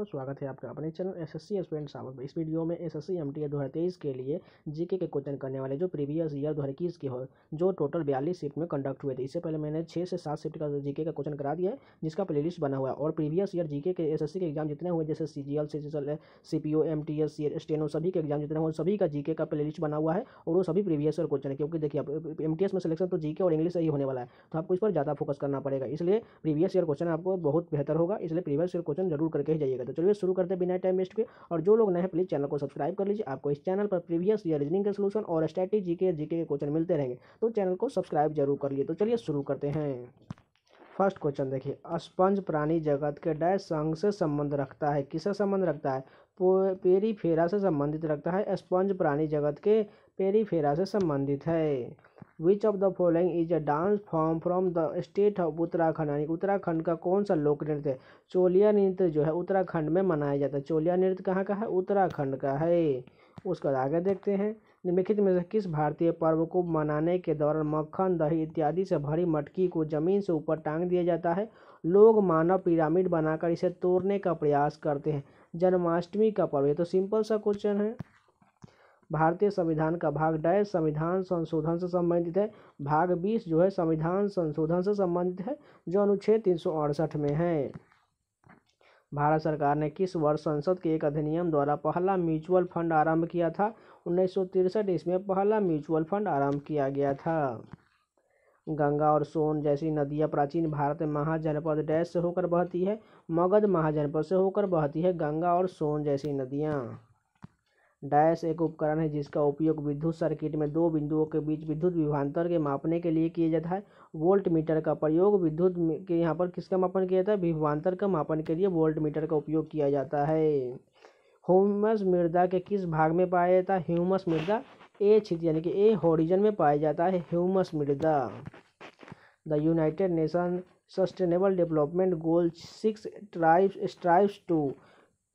दोस्तों स्वागत है आपका अपने channel S S C student सावक में इस वीडियो में S S C M T A दो हज़ार तेईस के लिए जीके के क्वेश्चन करने वाले जो प्रीवियस ईयर दो हज़ार इक्कीस के हो जो टोटल बयालीस शिफ्ट में कंडक्ट हुए थे इससे पहले मैंने छः से सात शिफ्ट का जीके का क्वेश्चन करा दिया है जिसका प्ले लिस्ट बना हुआ है और previous year G K S S C के एग्जाम जितने हुए जैसे C G L C C P O M T S C steno सभी के एग्जाम जितने हुए सभी का जीके का प्ले लिस्ट बना हुआ है और वो सभी प्रीवियस ईयर क्वेश्चन है क्योंकि देखिए एम टी एस में सिलेक्शन तो जीके और इंग्लिश से ही होने वाला है तो आपको इस पर ज़्यादा फोकस करना पड़ेगा इसलिए प्रीवियस ईयर क्वेश्चन आपको बहुत बेहतर होगा इसलिए प्रीवियस ईयर क्वेश्चन जरूर करके ही जाइएगा तो चलिए शुरू करते हैं बिना टाइम वेस्ट के और जो लोग नए हैं प्लीज़ चैनल को सब्सक्राइब कर लीजिए आपको इस चैनल पर प्रीवियस ईयर रीजनिंग के सोलूशन और static G K G question मिलते रहेंगे तो चैनल को सब्सक्राइब जरूर कर लिए तो चलिए शुरू करते हैं फर्स्ट क्वेश्चन देखिए स्पंज प्राणी जगत के डैश संघ से संबंध रखता है किससे संबंध रखता है पेरीफेरा से संबंधित रखता है स्पंज प्राणी जगत के पेरीफेरा से संबंधित है which of the following is a dance form from the state of Uttarakhand यानी उत्तराखंड का कौन सा लोक नृत्य है चोलिया नृत्य जो है उत्तराखंड में मनाया जाता है चोलिया नृत्य कहाँ का है उत्तराखंड का है उसके बाद आगे देखते हैं निम्नलिखित में से किस भारतीय पर्व को मनाने के दौरान मक्खन दही इत्यादि से भरी मटकी को जमीन से ऊपर टांग दिया जाता है लोग मानव पिरामिड बनाकर इसे तोड़ने का प्रयास करते हैं जन्माष्टमी का पर्व ये तो सिंपल सा क्वेश्चन है भारतीय संविधान का भाग डैश संविधान संशोधन से संबंधित है भाग बीस जो है संविधान संशोधन से संबंधित है जो अनुच्छेद तीन में है भारत सरकार ने किस वर्ष संसद के एक अधिनियम द्वारा पहला म्यूचुअल फंड आरंभ किया था उन्नीस सौ इसमें पहला म्यूचुअल फंड आरंभ किया गया था गंगा और सोन जैसी नदियाँ प्राचीन भारत में महाजनपद डैश से होकर बहती है मगध महाजनपद से होकर बहती है गंगा और सोन जैसी नदियाँ डैश एक उपकरण है जिसका उपयोग विद्युत सर्किट में दो बिंदुओं के बीच विद्युत विभवांतर के मापने के लिए किया जाता है वोल्ट मीटर का प्रयोग विद्युत के यहाँ पर किसका मापन किया जाता है विभवांतर का मापन के लिए वोल्ट मीटर का उपयोग किया जाता है ह्यूमस मृदा के किस भाग में पाया जाता है ह्यूमस मृदा ए छित यानी कि ए हॉरिजन में पाया जाता है ह्यूमस मृदा the United Nation sustainable development goal six strives strives to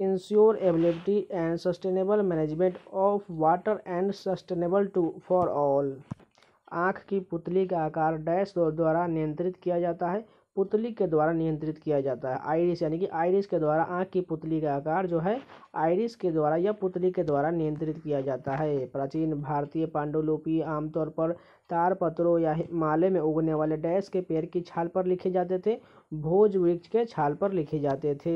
ensure ability and sustainable management of water and sustainable to for all आँख की पुतली का आकार डैश द्वारा नियंत्रित किया जाता है पुतली के द्वारा नियंत्रित किया जाता है आइरिस यानी कि आइरिस के द्वारा आँख की पुतली का आकार जो है आइरिस के द्वारा या पुतली के द्वारा नियंत्रित किया जाता है प्राचीन भारतीय पांडुलिपि आमतौर पर तार पत्रों या हिमालय में उगने वाले डैश के पेड़ की छाल पर लिखे जाते थे भोज वृक्ष के छाल पर लिखे जाते थे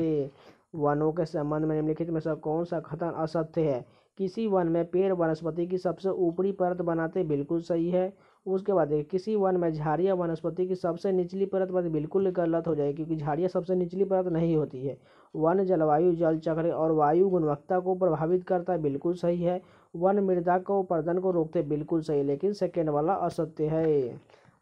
वनों के संबंध में निम्नलिखित में से कौन सा कथन असत्य है किसी वन में पेड़ वनस्पति की सबसे ऊपरी परत बनाते बिल्कुल सही है उसके बाद किसी वन में झाड़ियाँ वनस्पति की सबसे निचली परत पर बिल्कुल गलत हो जाएगी क्योंकि झाड़ियाँ सबसे निचली परत नहीं होती है वन जलवायु जल चक्र और वायु गुणवत्ता को प्रभावित करता है बिल्कुल सही है वन मृदा को प्रदन को रोकते बिल्कुल सही लेकिन सेकेंड वाला असत्य है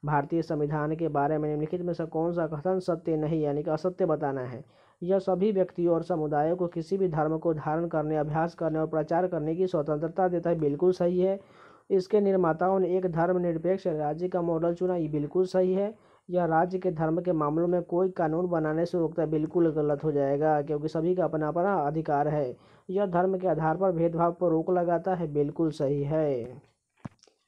भारतीय संविधान के बारे में निम्नलिखित में से कौन सा कथन सत्य नहीं यानी कि असत्य बताना है यह सभी व्यक्तियों और समुदायों को किसी भी धर्म को धारण करने अभ्यास करने और प्रचार करने की स्वतंत्रता देता है बिल्कुल सही है इसके निर्माताओं ने एक धर्मनिरपेक्ष राज्य का मॉडल चुना ये बिल्कुल सही है यह राज्य के धर्म के मामलों में कोई कानून बनाने से रोकता है बिल्कुल गलत हो जाएगा क्योंकि सभी का अपना अपना अधिकार है यह धर्म के आधार पर भेदभाव पर रोक लगाता है बिल्कुल सही है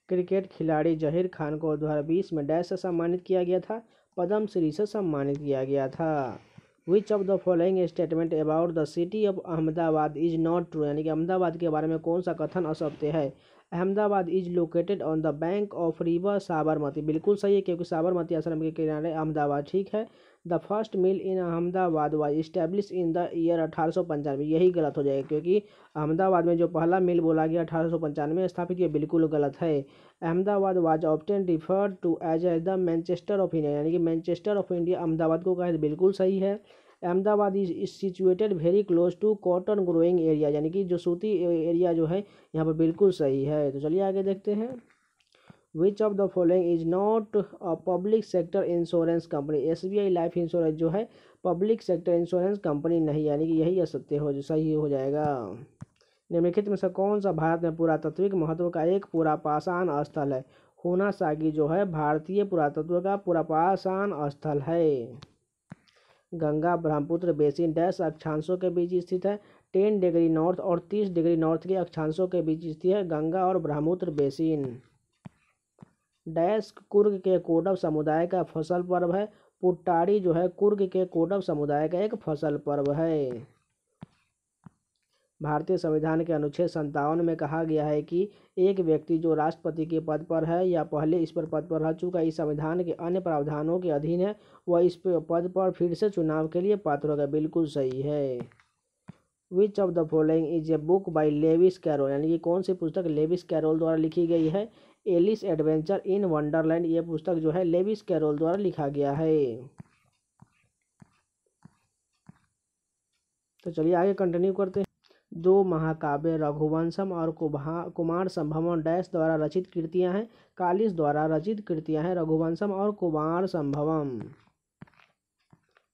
क्रिकेट खिलाड़ी जहीर खान को दो में डैश से सम्मानित किया गया था पद्म श्री से सम्मानित किया गया था which of the following statement about the city of Ahmedabad is not true यानी कि अहमदाबाद के बारे में कौन सा कथन असत्य है Ahmedabad is located on the bank of river Sabarmati बिल्कुल सही है क्योंकि साबरमती आश्रम के किनारे अहमदाबाद ठीक है the first mill in Ahmedabad was establish in the year अठारह यही गलत हो जाएगा क्योंकि अहमदाबाद में जो पहला मिल बोला गया अठारह स्थापित यह बिल्कुल गलत है Ahmedabad was often referred to as as the Manchester of India यानी कि मैनचेस्टर ऑफ इंडिया अहमदाबाद को कहा तो बिल्कुल सही है Ahmedabad is is situated very close to cotton growing area यानी कि जो सूती एरिया जो है यहाँ पर बिल्कुल सही है तो चलिए आगे देखते हैं which of the following is not a public sector insurance company S B I life insurance जो है पब्लिक सेक्टर इंश्योरेंस कंपनी नहीं यानी कि यही असत्य हो जो सही हो जाएगा निम्नलिखित में से कौन सा भारत में पुरातत्विक महत्व का एक पाषाण स्थल है होना सागी जो है भारतीय पुरातत्व का पुरापाषाण स्थल है गंगा ब्रह्मपुत्र बेसिन डैश अक्षांशों के बीच स्थित है टेन डिग्री नॉर्थ और तीस डिग्री नॉर्थ के अक्षांशों के बीच स्थित है गंगा और ब्रह्मपुत्र बेसिन डैश कुर्ग के कोडव समुदाय का फसल पर्व है पुट्टारी जो है कुर्ग के कोडव समुदाय का एक फसल पर्व है भारतीय संविधान के अनुच्छेद संतावन में कहा गया है कि एक व्यक्ति जो राष्ट्रपति के पद पर है या पहले इस पर पद पर रह चुका इस संविधान के अन्य प्रावधानों के अधीन है वह इस पद पर फिर से चुनाव के लिए पात्र होगा बिल्कुल सही है which of the following is a book by Lewis Carroll यानी कि कौन सी पुस्तक लेविस कैरोल द्वारा लिखी गई है एलिस एडवेंचर इन वंडरलैंड ये पुस्तक जो है लेविस कैरोल द्वारा लिखा गया है तो चलिए आगे कंटिन्यू करते हैं दो महाकाव्य रघुवंशम और कुमार संभवम डैश द्वारा रचित कृतियां हैं कालिस द्वारा रचित कृतियां हैं रघुवंशम और Kumarasambhavam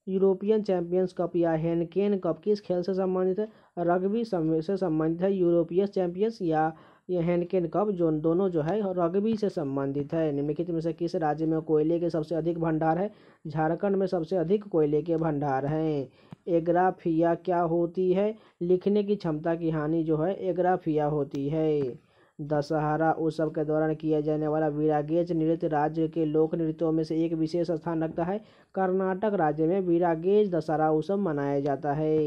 European Champions Cup या हेनकेन कप किस खेल से संबंधित है रग्बी से संबंधित है यूरोपियन चैंपियंस या ये हैंडकेन कप जो दोनों जो है रग्बी से संबंधित है निम्नलिखित में से किस राज्य में कोयले के सबसे अधिक भंडार है झारखंड में सबसे अधिक कोयले के भंडार हैं एग्राफिया क्या होती है लिखने की क्षमता की हानि जो है एग्राफिया होती है दशहरा उत्सव के दौरान किया जाने वाला वीरागेज नृत्य राज्य के लोक नृत्यों में से एक विशेष स्थान रखता है कर्नाटक राज्य में वीरागेज दशहरा उत्सव मनाया जाता है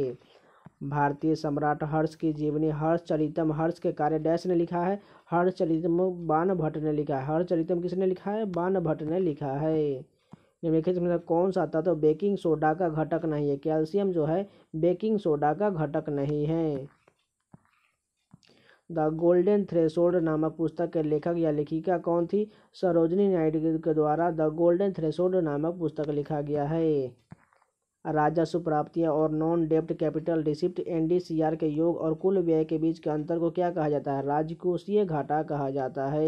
भारतीय सम्राट हर्ष की जीवनी हर्ष चरितम हर्ष के कार्य डैश ने लिखा है हर्ष चरितम बाण भट्ट ने लिखा है हर्ष चरितम किसने लिखा है बाण भट्ट ने लिखा है निम्नलिखित में कौन सा तत्व तो बेकिंग सोडा का घटक नहीं है कैल्शियम जो है बेकिंग सोडा का घटक नहीं है द गोल्डन थ्रेसोल्ड नामक पुस्तक के लेखक या लेखिका कौन थी सरोजनी नायडू के द्वारा द गोल्डन थ्रेसोल्ड नामक पुस्तक लिखा गया है राजस्व प्राप्तियां और नॉन डेप्ट कैपिटल रिसिप्ट एनडीसीआर के योग और कुल व्यय के बीच के अंतर को क्या कहा जाता है राजकोषीय घाटा कहा जाता है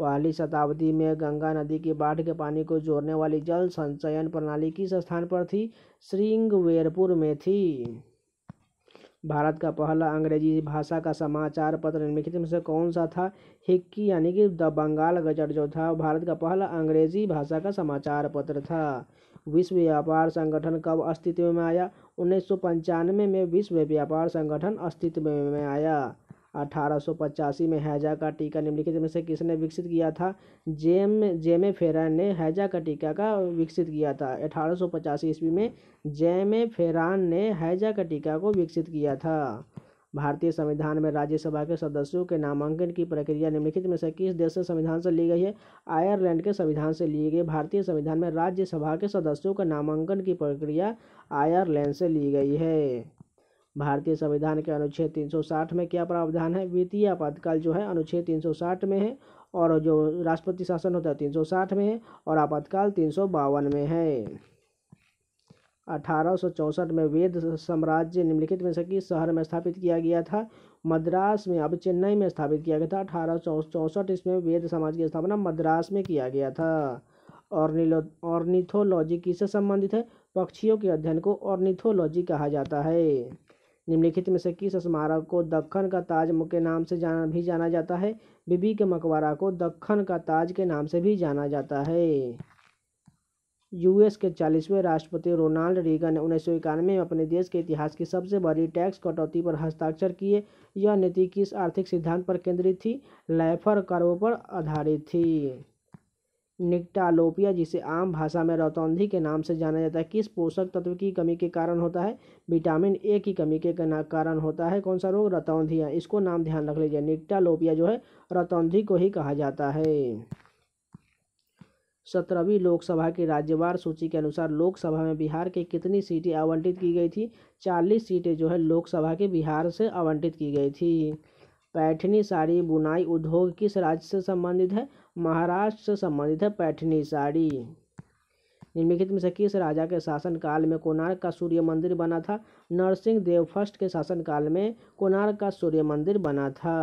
पहली शताब्दी में गंगा नदी की बाढ़ के पानी को जोड़ने वाली जल संचयन प्रणाली किस स्थान पर थी श्रृंगवेरपुर में थी भारत का पहला अंग्रेजी भाषा का समाचार पत्र निम्नलिखित में से कौन सा था हिक्की यानी कि द बंगाल गजट जो था भारत का पहला अंग्रेजी भाषा का समाचार पत्र था विश्व व्यापार संगठन कब अस्तित्व में आया उन्नीस सौ पंचानवे में विश्व व्यापार संगठन अस्तित्व में आया अठारह में हैजा का टीका निम्नलिखित में से किसने विकसित किया था जेम जेमे फेरान ने हैजा का टीका का विकसित किया था अठारह ईस्वी में जेमे फेरान ने हैजा का टीका को विकसित किया था भारतीय संविधान में राज्यसभा के सदस्यों के नामांकन की प्रक्रिया निम्नलिखित में से किस देश के संविधान से ली गई है आयरलैंड के संविधान से ली गई भारतीय संविधान में राज्यसभा के सदस्यों के नामांकन की प्रक्रिया आयरलैंड से ली गई है भारतीय संविधान के अनुच्छेद तीन में क्या प्रावधान है वित्तीय आपातकाल जो है अनुच्छेद तीन में है और जो राष्ट्रपति शासन होता है तीन में है और आपातकाल तीन में है अठारह में वेद साम्राज्य निम्नलिखित में से किस शहर में स्थापित किया गया था मद्रास में अब चेन्नई में स्थापित किया गया था अठारह इसमें वेद समाज की स्थापना मद्रास में किया गया था और ऑर्निथोलॉजी किससे संबंधित है पक्षियों के अध्ययन को ऑर्निथोलॉजी कहा जाता है निम्नलिखित में से किस स्मारक को दक्षण का ताज के नाम से जाना भी जाना जाता है बीबी के मकबरा को दक्षण का ताज के नाम से भी जाना जाता है यूएस के चालीसवें राष्ट्रपति रोनाल्ड रीगन ने उन्नीस में अपने देश के इतिहास की सबसे बड़ी टैक्स कटौती पर हस्ताक्षर किए यह नीति किस आर्थिक सिद्धांत पर केंद्रित थी लैफर कर्व पर आधारित थी निकटालोपिया जिसे आम भाषा में रतौंधी के नाम से जाना जाता है किस पोषक तत्व की कमी के कारण होता है विटामिन ए की कमी के कारण होता है कौन सा रोग रतौंधिया इसको नाम ध्यान रख लीजिए निक्टालोपिया जो है रतौंधी को ही कहा जाता है सत्रहवीं लोकसभा की राज्यवार सूची के अनुसार लोकसभा में बिहार की कितनी सीटें आवंटित की गई थी चालीस सीटें जो है लोकसभा के बिहार से आवंटित की गई थी पैठनी साड़ी बुनाई उद्योग किस राज्य से संबंधित है महाराष्ट्र से संबंधित है पैठनी साड़ी निम्नलिखित में से किस राजा के शासनकाल में कोणार्क का सूर्य मंदिर बना था नरसिंह देव फर्स्ट के शासनकाल में कोणार्क का सूर्य मंदिर बना था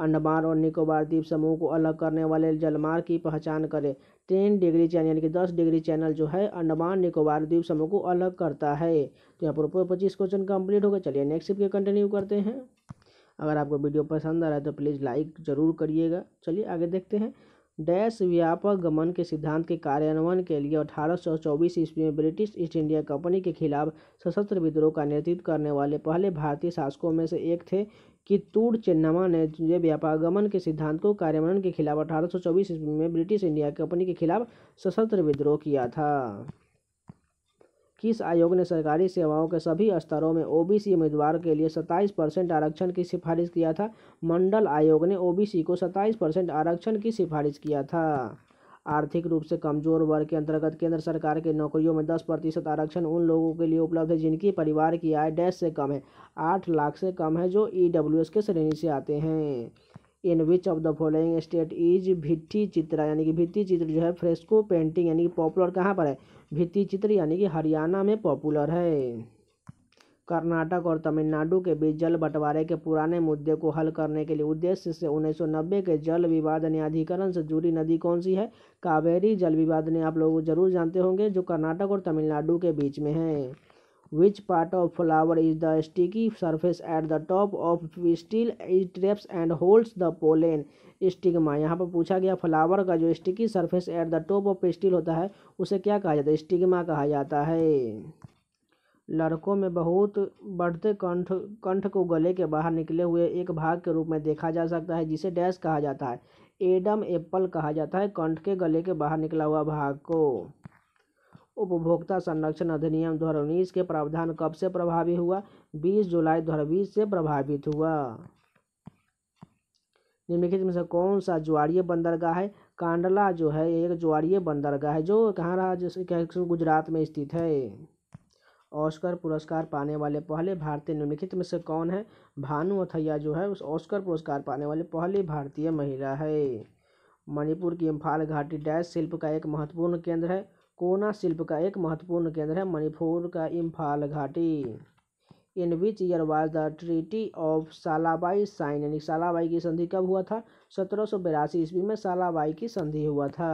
अंडमान और निकोबार द्वीप समूह को अलग करने वाले जलमार्ग की पहचान करें तीन डिग्री चैनल यानी कि दस डिग्री चैनल जो है अंडमान निकोबार द्वीप समूह को अलग करता है तो यहाँ पर पच्चीस क्वेश्चन कंप्लीट हो गया चलिए नेक्स्ट के कंटिन्यू करते हैं अगर आपको वीडियो पसंद आ रहा है तो प्लीज़ लाइक ज़रूर करिएगा चलिए आगे देखते हैं डैश व्यापक गमन के सिद्धांत के कार्यान्वयन के लिए चौबीस ईस्वी में ब्रिटिश ईस्ट इंडिया कंपनी के खिलाफ सशस्त्र विद्रोह का नेतृत्व करने वाले पहले भारतीय शासकों में से एक थे तूर चेन्नमा ने जब व्यापागमन के सिद्धांत को कार्यान्वयन के खिलाफ अठारह सौ चौबीस ईस्वी में ब्रिटिश इंडिया कंपनी के खिलाफ सशस्त्र विद्रोह किया था किस आयोग ने सरकारी सेवाओं के सभी स्तरों में ओबीसी उम्मीदवार के लिए सत्ताईस परसेंट आरक्षण की सिफारिश किया था मंडल आयोग ने ओबीसी को सत्ताईस परसेंट आरक्षण की सिफारिश किया था आर्थिक रूप से कमजोर वर्ग के अंतर्गत केंद्र सरकार के नौकरियों में दस प्रतिशत आरक्षण उन लोगों के लिए उपलब्ध है जिनकी परिवार की आय डैश से कम है आठ लाख से कम है जो ई e के श्रेणी से आते हैं in which of the following state is भिट्टी चित्र यानी कि भित्ती चित्र जो है फ्रेस्को पेंटिंग यानी कि पॉपुलर कहाँ पर है भित्ती चित्र यानी कि हरियाणा में पॉपुलर है कर्नाटक और तमिलनाडु के बीच जल बंटवारे के पुराने मुद्दे को हल करने के लिए उद्देश्य से 1990 के जल विवाद न्यायाधिकरण से जुड़ी नदी कौन सी है कावेरी जल विवाद ने आप लोग जरूर जानते होंगे जो कर्नाटक और तमिलनाडु के बीच में है which part of flower is the sticky surface at the top of style traps and holds the pollen stigma यहाँ पर पूछा गया फ्लावर का जो sticky surface at the top of style होता है उसे क्या कहा जाता है स्टिग्मा कहा जाता है लड़कों में बहुत बढ़ते कंठ कंठ को गले के बाहर निकले हुए एक भाग के रूप में देखा जा सकता है जिसे डैश कहा जाता है एडम एप्पल कहा जाता है कंठ के गले के बाहर निकला हुआ भाग को उपभोक्ता संरक्षण अधिनियम दो हज़ार उन्नीस के प्रावधान कब से प्रभावी हुआ बीस जुलाई दो हज़ार बीस से प्रभावित हुआ निम्नलिखित में से कौन सा ज्वारीय बंदरगाह है कांडला जो है एक ज्वारीय बंदरगाह है जो कहाँ रहा जैसे गुजरात में स्थित है ऑस्कर पुरस्कार पाने वाले पहले भारतीय निम्नलिखित में से कौन है भानु अथैया जो है उस ऑस्कर पुरस्कार पाने वाली पहली भारतीय महिला है मणिपुर की इम्फाल घाटी डैश शिल्प का एक महत्वपूर्ण केंद्र है कोना शिल्प का एक महत्वपूर्ण केंद्र है मणिपुर का इम्फाल घाटी in which year was the treaty of Salbai sign यानी सालाबाई की संधि कब हुआ था सत्रह सौ बिरासी ईस्वी में सालाबाई की संधि हुआ था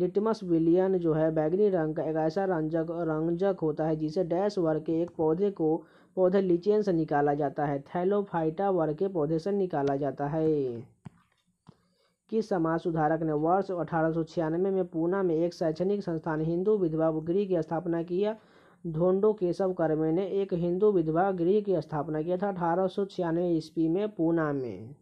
लिटमस विलियन जो है बैगनी रंग का एक ऐसा रंजक रंजक होता है जिसे डैश वर्ग के एक पौधे को पौधे लिचेन से निकाला जाता है थैलोफाइटा वर्ग के पौधे से निकाला जाता है किस समाज सुधारक ने वर्ष अठारह में पूना में एक शैक्षणिक संस्थान हिंदू विधवा गृह की स्थापना किया धोंडो केशव कर्मे ने एक हिंदू विधवा गृह की स्थापना किया था अठारह ईस्वी में पूना में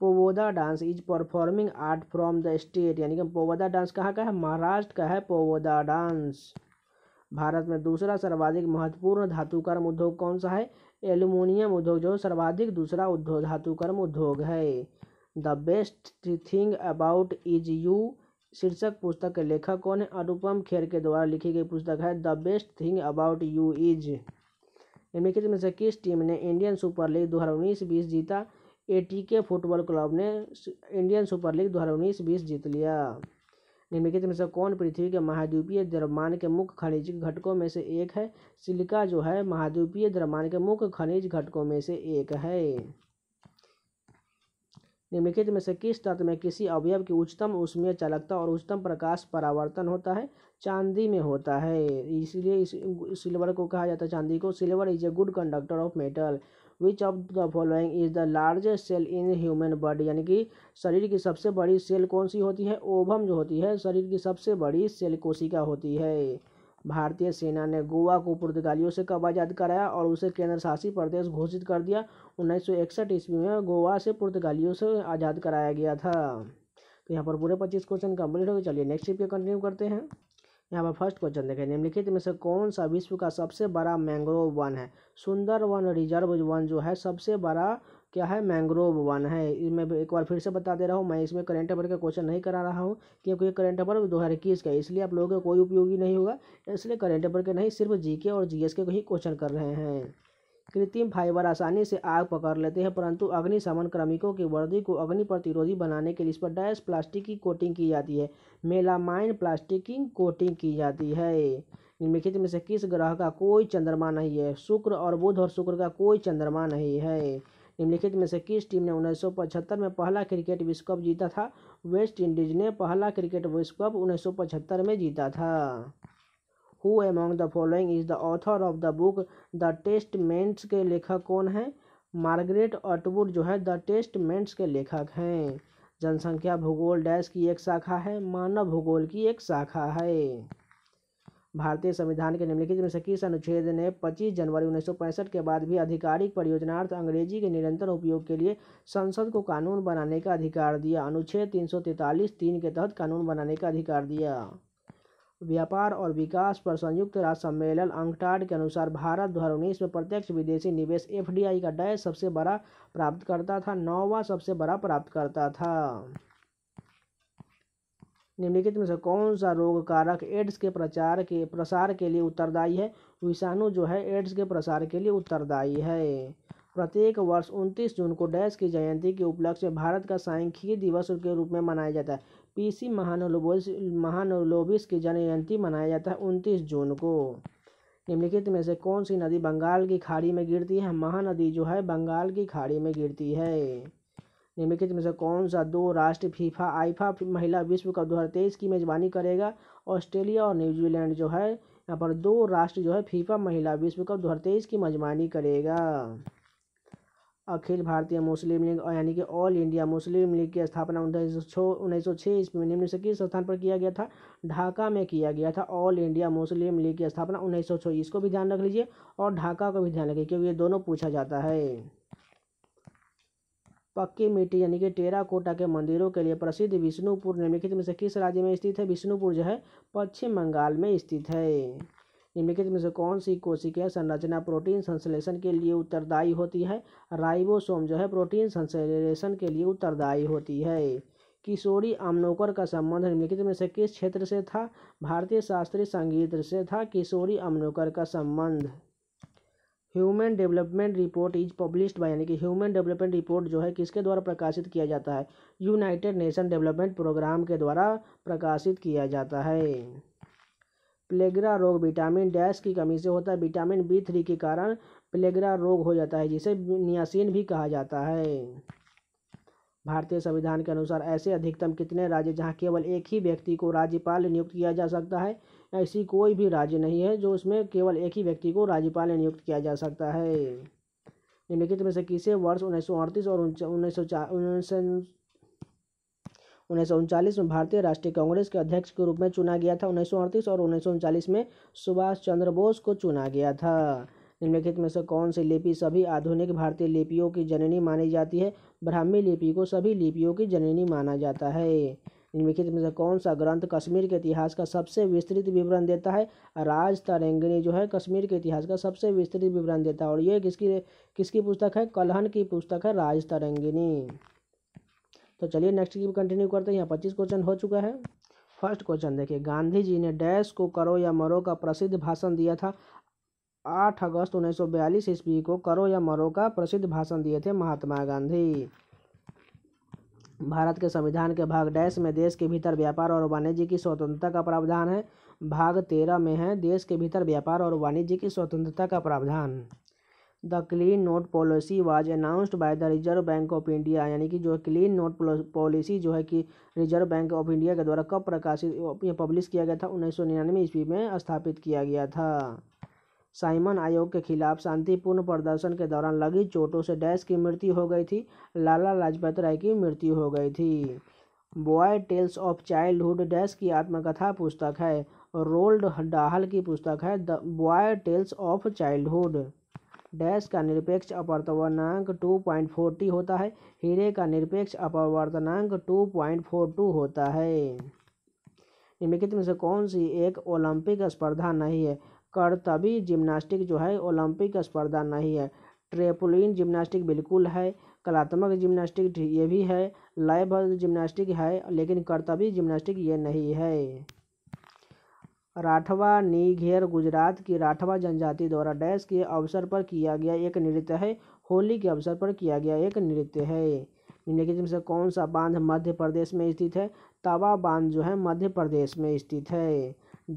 पोवोदा dance is performing art from the state यानी कि पोवोदा डांस कहाँ का है महाराष्ट्र का है पोवोदा डांस भारत में दूसरा सर्वाधिक महत्वपूर्ण धातुकर्म उद्योग कौन सा है एल्यूमिनियम उद्योग जो सर्वाधिक दूसरा उद्योग धातुकर्म उद्योग है the best thing about is you शीर्षक पुस्तक के लेखक कौन है अनुपम खेर के द्वारा लिखी गई पुस्तक है the best thing about you is निम्नलिखित में से किस टीम ने इंडियन सुपर लीग दो हज़ार उन्नीस बीस जीता A T K football club ने इंडियन सुपर लीग दो हज़ार उन्नीस बीस जीत लिया निम्नलिखित में से कौन पृथ्वी के महाद्वीपीय द्रव्यमान के मुख्य खनिज घटकों में से एक है सिलिका जो है महाद्वीपीय द्रव्यमान के मुख्य खनिज घटकों में से एक है निम्नलिखित में से किस तत्व में किसी अवयव की उच्चतम उष्मीय चालकता और उच्चतम प्रकाश परावर्तन होता है चांदी में होता है इसलिए इस सिल्वर को कहा जाता है चांदी को silver is a good conductor of metal which of the following is the largest cell in human body यानी कि शरीर की सबसे बड़ी सेल कौन सी होती है ओभम जो होती है शरीर की सबसे बड़ी सेल कोशिका होती है भारतीय सेना ने गोवा को पुर्तगालियों से कब आज़ाद कराया और उसे केंद्र शासित प्रदेश घोषित कर दिया उन्नीस सौ इकसठ ईस्वी में गोवा से पुर्तगालियों से आज़ाद कराया गया था तो यहाँ पर पूरे पच्चीस क्वेश्चन कंप्लीट हो गए चलिए नेक्स्ट टिप के कंटिन्यू करते हैं यहाँ पर फर्स्ट क्वेश्चन देखें निम्नलिखित में से कौन सा विश्व का सबसे बड़ा मैंग्रोव वन है सुंदर वन रिजर्व वन जो है सबसे बड़ा क्या है मैंग्रोव वन है मैं एक बार फिर से बता दे रहा हूँ मैं इसमें करंट अफेयर का क्वेश्चन नहीं करा रहा हूँ क्योंकि करंट अफेयर दो हज़ार इक्कीस का इसलिए आप लोगों का कोई उपयोगी नहीं होगा इसलिए करंट अफेयर के नहीं सिर्फ के और एस के ही क्वेश्चन कर रहे हैं कृत्रिम फाइबर आसानी से आग पकड़ लेते हैं परंतु अग्निशमन क्रमिकों की वर्दी को अग्नि प्रतिरोधी बनाने के लिए इस पर डैश प्लास्टिक की कोटिंग की जाती है मेलामाइन प्लास्टिक की कोटिंग की जाती है निम्नलिखित में से किस ग्रह का कोई चंद्रमा नहीं है शुक्र और बुध और शुक्र का कोई चंद्रमा नहीं है निम्नलिखित में से किस टीम ने पचहत्तर में पहला क्रिकेट विश्व कप जीता था वेस्ट इंडीज ने पहला क्रिकेट विश्व कप पचहत्तर में जीता था who among the following is the author of the book the Testaments के लेखक कौन हैं मार्गरेट अटवुड जो है द टेस्टमेंट्स के लेखक हैं जनसंख्या भूगोल डैश की एक शाखा है मानव भूगोल की एक शाखा है भारतीय संविधान के निम्नलिखित में से किस अनुच्छेद ने 25 जनवरी उन्नीस के बाद भी आधिकारिक परियोजनार्थ अंग्रेजी के निरंतर उपयोग के लिए संसद को कानून बनाने का अधिकार दिया अनुच्छेद तीन तैंतालीस तीन के तहत कानून बनाने का अधिकार दिया व्यापार और विकास पर संयुक्त राष्ट्र सम्मेलन अंकटाड के अनुसार भारत दो हज़ार उन्नीस में प्रत्यक्ष विदेशी निवेश एफ का डय सबसे बड़ा प्राप्तकर्ता था नौवा सबसे बड़ा प्राप्तकर्ता था निम्नलिखित में से कौन सा रोग कारक एड्स के प्रचार के प्रसार के लिए उत्तरदायी है विषाणु जो है एड्स के प्रसार के लिए उत्तरदायी है प्रत्येक वर्ष 29 जून को डैश की जयंती के उपलक्ष्य में भारत का सांख्यिकी दिवस के रूप में मनाया जाता है पीसी महानोलोबोस महानोलोबिस की जन्म जयंती मनाया जाता है उनतीस जून को निम्नलिखित में से कौन सी नदी बंगाल की खाड़ी में गिरती है महानदी जो है बंगाल की खाड़ी में गिरती है निम्नलिखित में से कौन सा दो राष्ट्र फीफा आईफा महिला विश्व कप तेईस की मेजबानी करेगा ऑस्ट्रेलिया और न्यूजीलैंड जो है यहाँ पर दो राष्ट्र जो है फीफा महिला विश्व कप तेईस की मेजबानी करेगा अखिल भारतीय मुस्लिम लीग यानी कि ऑल इंडिया मुस्लिम लीग की स्थापना उन्नीस सौ छः ईस्वी में निम्न से किस स्थान पर किया गया था ढाका में किया गया था ऑल इंडिया मुस्लिम लीग की स्थापना उन्नीस सौ छः इसको भी ध्यान रख लीजिए और ढाका को भी ध्यान रखिए क्योंकि ये दोनों पूछा जाता है पक्की मिट्टी यानी कि टेरा कोटा के मंदिरों के लिए प्रसिद्ध विष्णुपुर निम्नलिखित में से किस राज्य में स्थित है विष्णुपुर जो है पश्चिम बंगाल में स्थित है निम्नलिखित में से कौन सी कोशिकीय संरचना प्रोटीन संश्लेषण के लिए उत्तरदायी होती है राइबोसोम जो है प्रोटीन संश्लेषण के लिए उत्तरदायी होती है किशोरी अमनोकर का संबंध निम्नलिखित में से किस क्षेत्र से था भारतीय शास्त्रीय संगीत से था किशोरी अमनोकर का संबंध human development report is published by यानी कि ह्यूमन डेवलपमेंट रिपोर्ट जो है किसके द्वारा प्रकाशित किया जाता है यूनाइटेड नेशन डेवलपमेंट प्रोग्राम के द्वारा प्रकाशित किया जाता है प्लेगरा रोग विटामिन डैश की कमी से होता है विटामिन बी थ्री के कारण प्लेगरा रोग हो जाता है जिसे नियासिन भी कहा जाता है भारतीय संविधान के अनुसार ऐसे अधिकतम कितने राज्य जहां केवल एक ही व्यक्ति को राज्यपाल नियुक्त किया जा सकता है ऐसी कोई भी राज्य नहीं है जो उसमें केवल एक ही व्यक्ति को राज्यपाल नियुक्त किया जा सकता है निम्नलिखित में से किसे वर्ष उन्नीस और उन्नीस उन्नीस में भारतीय राष्ट्रीय कांग्रेस के अध्यक्ष के रूप में चुना गया था उन्नीस और उन्नीस में सुभाष चंद्र बोस को चुना गया था निम्नलिखित में से कौन सी लिपि सभी आधुनिक भारतीय लिपियों की जननी मानी जाती है ब्राह्मी लिपि को सभी लिपियों की जननी माना जाता है निम्नलिखित में से कौन सा ग्रंथ कश्मीर के इतिहास का सबसे विस्तृत विवरण देता है राज तरंगिणी जो है कश्मीर के इतिहास का सबसे विस्तृत विवरण देता है और ये किसकी किसकी पुस्तक है कलहन की पुस्तक है राज तरंगिनी तो चलिए नेक्स्ट की कंटिन्यू करते हैं यहाँ पच्चीस क्वेश्चन हो चुका है फर्स्ट क्वेश्चन देखिए गांधी जी ने डैश को करो या मरो का प्रसिद्ध भाषण दिया था आठ अगस्त उन्नीस सौ बयालीस ईस्वी को करो या मरो का प्रसिद्ध भाषण दिए थे महात्मा गांधी भारत के संविधान के भाग डैश में देश के भीतर व्यापार और वाणिज्य की स्वतंत्रता का प्रावधान है भाग तेरह में है देश के भीतर व्यापार और वाणिज्य की स्वतंत्रता का प्रावधान the clean note policy was announced by the Reserve Bank of India यानी कि जो है क्लीन नोट पॉलिसी जो है कि रिजर्व बैंक ऑफ इंडिया के द्वारा कब प्रकाशित पब्लिश किया गया था उन्नीस सौ निन्यानवे ईस्वी में स्थापित किया गया था साइमन आयोग के खिलाफ शांतिपूर्ण प्रदर्शन के दौरान लगी चोटों से डैश की मृत्यु हो गई थी लाला लाजपत राय की मृत्यु हो गई थी Boy Tales of Childhood dash की आत्मकथा पुस्तक है रोल्ड डाहल की पुस्तक है the Boy Tales of Childhood dash का निरपेक्ष अपवर्तनांक 2.40 होता है हीरे का निरपेक्ष अपवर्तनांक 2.42 होता है निम्नलिखित में से कौन सी एक ओलंपिक स्पर्धा नहीं है करतबी जिम्नास्टिक जो है ओलंपिक स्पर्धा नहीं है ट्रेपोलिन जिम्नास्टिक बिल्कुल है कलात्मक जिम्नास्टिक ये भी है लयबद्ध जिम्नास्टिक है लेकिन करतबी जिम्नास्टिक ये नहीं है राठवा नीघेर घेर गुजरात की राठवा जनजाति द्वारा डैश के अवसर पर किया गया एक नृत्य है होली के अवसर पर किया गया एक नृत्य है निम्नलिखित में से कौन सा बांध मध्य प्रदेश में स्थित है तवा बांध जो है मध्य प्रदेश में स्थित है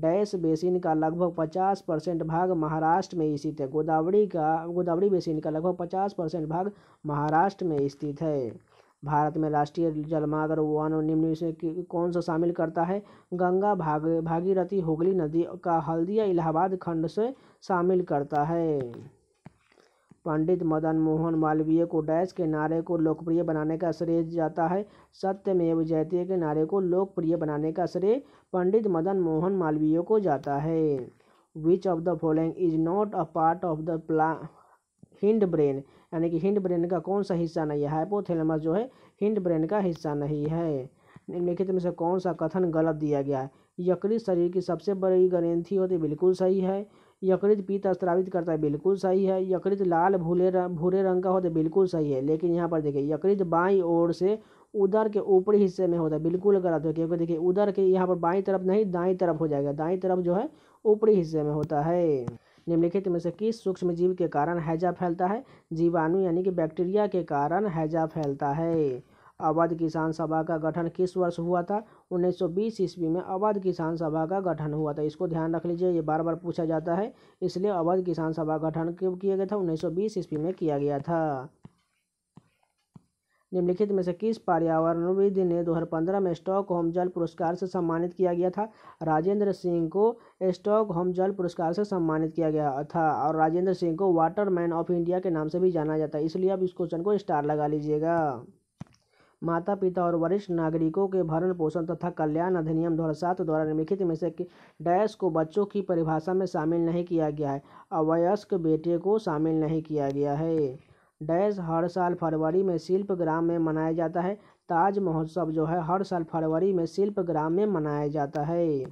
डैश बेसिन का लगभग पचास परसेंट भाग महाराष्ट्र में स्थित है गोदावरी का गोदावरी बेसिन का लगभग पचास परसेंट भाग महाराष्ट्र में स्थित है भारत में राष्ट्रीय जलमार्ग वन और निम्न में कौन सा शामिल करता है गंगा भाग भागीरथी हुगली नदी का हल्दिया इलाहाबाद खंड से शामिल करता है पंडित मदन मोहन मालवीय को डैश के नारे को लोकप्रिय बनाने का श्रेय जाता है सत्यमेव जयते के नारे को लोकप्रिय बनाने का श्रेय पंडित मदन मोहन मालवीय को जाता है which of the following is not a part of the pla hindbrain यानी कि हिंड ब्रेन का कौन सा हिस्सा नहीं है हाइपोथेलमस जो है हिंड ब्रेन का हिस्सा नहीं है निम्नलिखित में से कौन सा कथन गलत दिया गया है यकृत शरीर की सबसे बड़ी ग्रंथी होती बिल्कुल सही है यकृत पीत स्त्रावित करता है बिल्कुल सही है यकृत लाल भूले रंग भूरे रंग का होता है बिल्कुल सही है लेकिन यहाँ पर देखिए यकृत बाई ओर से उधर के ऊपरी हिस्से में होता है बिल्कुल गलत है क्योंकि देखिए उधर के यहाँ पर बाई तरफ नहीं दाई तरफ हो जाएगा दाई तरफ जो है ऊपरी हिस्से में होता है निम्नलिखित में से किस सूक्ष्म जीव के कारण हैजा फैलता है जीवाणु यानी कि बैक्टीरिया के कारण हैजा फैलता है अवध किसान सभा का गठन किस वर्ष हुआ था 1920 ईस्वी में अवध किसान सभा का गठन हुआ था इसको ध्यान रख लीजिए ये बार बार पूछा जाता है इसलिए अवध किसान सभा गठन क्यों किया गया था 1920 ईस्वी में किया गया था निम्नलिखित में से किस पर्यावरणविद ने दो हज़ार पंद्रह में होम जल पुरस्कार से सम्मानित किया गया था राजेंद्र सिंह को स्टॉक होम जल पुरस्कार से सम्मानित किया गया था और राजेंद्र सिंह को वाटर मैन ऑफ इंडिया के नाम से भी जाना जाता है इसलिए अब इस क्वेश्चन को स्टार लगा लीजिएगा माता पिता और वरिष्ठ नागरिकों के भरण पोषण तथा कल्याण अधिनियम दो द्वारा निम्नलिखित में से डैश को बच्चों की परिभाषा में शामिल नहीं किया गया है अवयस्क बेटे को शामिल नहीं किया गया है डैश हर साल फरवरी में शिल्पग्राम में मनाया जाता है ताज महोत्सव जो है हर साल फरवरी में शिल्पग्राम में मनाया जाता है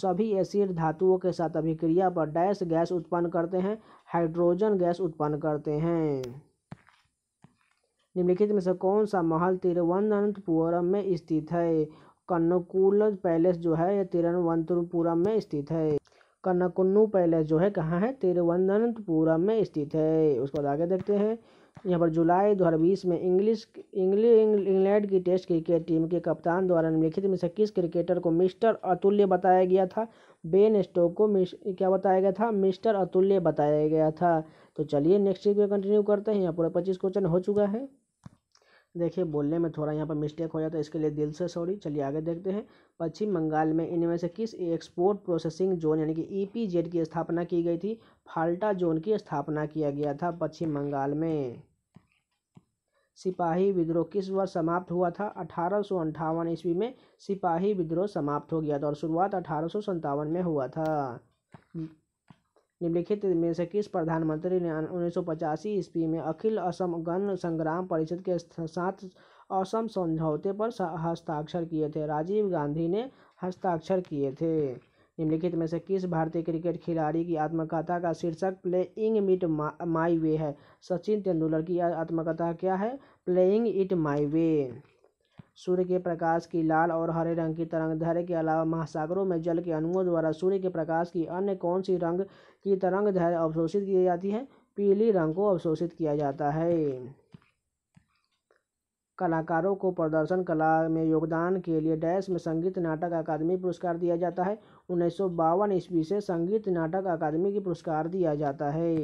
सभी एसिड धातुओं के साथ अभिक्रिया पर डैश गैस उत्पन्न करते हैं हाइड्रोजन गैस उत्पन्न करते हैं निम्नलिखित में से कौन सा महल तिरुवनंतपुरम में स्थित है कन्नकुल पैलेस जो है यह तिरुवनंतपुरम में स्थित है कन्नकुन्नू पैलेस जो है कहाँ है तिरुवनंतपुरम में स्थित है उसको आगे देखते हैं यहाँ पर जुलाई 2020 में इंग्लिश इंग्लिश इंग्लैंड की टेस्ट क्रिकेट टीम के कप्तान द्वारा निम्नलिखित में से किस क्रिकेटर को मिस्टर अतुल्य बताया गया था बेन स्टोक को मिस क्या बताया गया था मिस्टर अतुल्य बताया गया था तो चलिए नेक्स्ट चीज़ पे कंटिन्यू करते हैं यहाँ पूरा पच्चीस क्वेश्चन हो चुका है देखिए बोलने में थोड़ा यहाँ पर मिस्टेक हो जाता है इसके लिए दिल से सॉरी चलिए आगे देखते हैं पश्चिम बंगाल में इनमें से किस एक्सपोर्ट प्रोसेसिंग जोन यानी कि ईपीजेड e की स्थापना की गई थी फाल्टा जोन की स्थापना किया गया था पश्चिम बंगाल में सिपाही विद्रोह किस वर्ष समाप्त हुआ था अठारह ईस्वी में सिपाही विद्रोह समाप्त हो गया था और शुरुआत अठारह में हुआ था निम्नलिखित में से किस प्रधानमंत्री ने उन्नीस सौ पचासी ईस्वी में अखिल असम गण संग्राम परिषद के साथ असम समझौते पर हस्ताक्षर किए थे राजीव गांधी ने हस्ताक्षर किए थे निम्नलिखित में से किस भारतीय क्रिकेट खिलाड़ी की आत्मकथा का शीर्षक प्लेइंग इट माई वे है सचिन तेंदुलकर की आत्मकथा क्या है प्लेइंग इट माई वे सूर्य के प्रकाश की लाल और हरे रंग की तरंग धैर्य के अलावा महासागरों में जल के अणुओं द्वारा सूर्य के प्रकाश की अन्य कौन सी रंग की तरंग धैर्य अवशोषित की जाती है पीली रंग को अवशोषित किया जाता है कलाकारों को प्रदर्शन कला में योगदान के लिए डैश में संगीत नाटक अकादमी पुरस्कार दिया जाता है उन्नीस सौ बावन ईस्वी से संगीत नाटक अकादमी की पुरस्कार दिया जाता है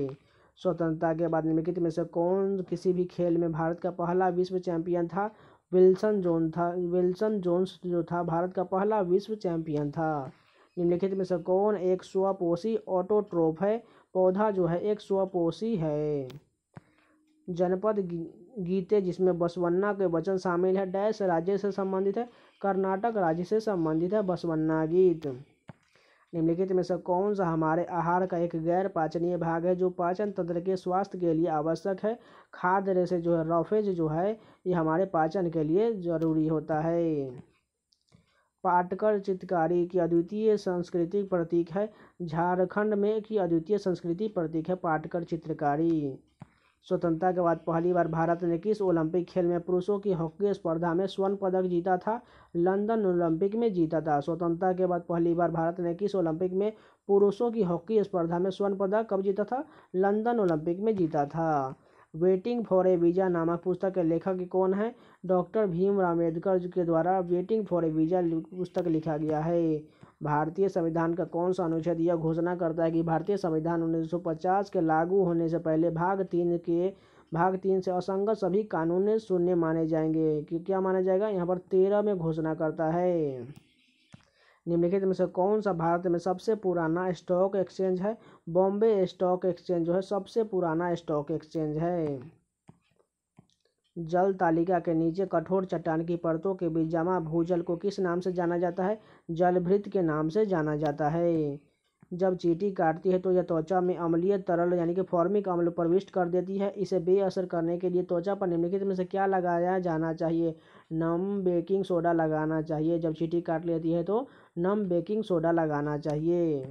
स्वतंत्रता के बाद निम्नलिखित में से कौन किसी भी खेल में भारत का पहला विश्व चैंपियन था विल्सन जोन था विल्सन जोन्स जो था भारत का पहला विश्व चैंपियन था निम्नलिखित में से कौन एक स्वपोषी ऑटोट्रोप है पौधा जो है एक स्वपोषी है जनपद गीते जिसमें बसवन्ना के वचन शामिल है डैश राज्य से संबंधित है कर्नाटक राज्य से संबंधित है बसवन्ना गीत निम्नलिखित में से कौन सा हमारे आहार का एक गैर पाचनीय भाग है जो पाचन तंत्र के स्वास्थ्य के लिए आवश्यक है खाद से जो है रॉफेज जो है ये हमारे पाचन के लिए जरूरी होता है पाटकर चित्रकारी की अद्वितीय सांस्कृतिक प्रतीक है झारखंड में की अद्वितीय संस्कृति प्रतीक है पाटकर चित्रकारी स्वतंत्रता के बाद पहली बार भारत ने किस ओलंपिक खेल में पुरुषों की हॉकी स्पर्धा में स्वर्ण पदक जीता था लंदन ओलंपिक में जीता था स्वतंत्रता के बाद पहली बार भारत ने किस ओलंपिक में पुरुषों की हॉकी स्पर्धा में स्वर्ण पदक कब जीता था लंदन ओलंपिक में जीता था वेटिंग फॉर ए वीज़ा नामक पुस्तक के लेखक कौन है डॉक्टर भीमराव अम्बेडकर के द्वारा वेटिंग फॉर ए वीज़ा पुस्तक लिखा गया है भारतीय संविधान का कौन सा अनुच्छेद यह घोषणा करता है कि भारतीय संविधान 1950 के लागू होने से पहले भाग तीन के भाग तीन से असंगत सभी कानून शून्य माने जाएंगे कि क्या माना जाएगा यहाँ पर तेरह में घोषणा करता है निम्नलिखित में से कौन सा भारत में सबसे पुराना स्टॉक एक्सचेंज है बॉम्बे स्टॉक एक्सचेंज जो है सबसे पुराना स्टॉक एक्सचेंज है जल तालिका के नीचे कठोर चट्टान की परतों के बीच जमा भूजल को किस नाम से जाना जाता है जलभृत के नाम से जाना जाता है जब चीटी काटती है तो यह त्वचा में अम्लीय तरल यानी कि फॉर्मिक अम्ल प्रविष्ट कर देती है इसे बेअसर करने के लिए त्वचा पर निम्नलिखित में से क्या लगाया जाना चाहिए नम बेकिंग सोडा लगाना चाहिए जब चीटी काट लेती है तो नम बेकिंग सोडा लगाना चाहिए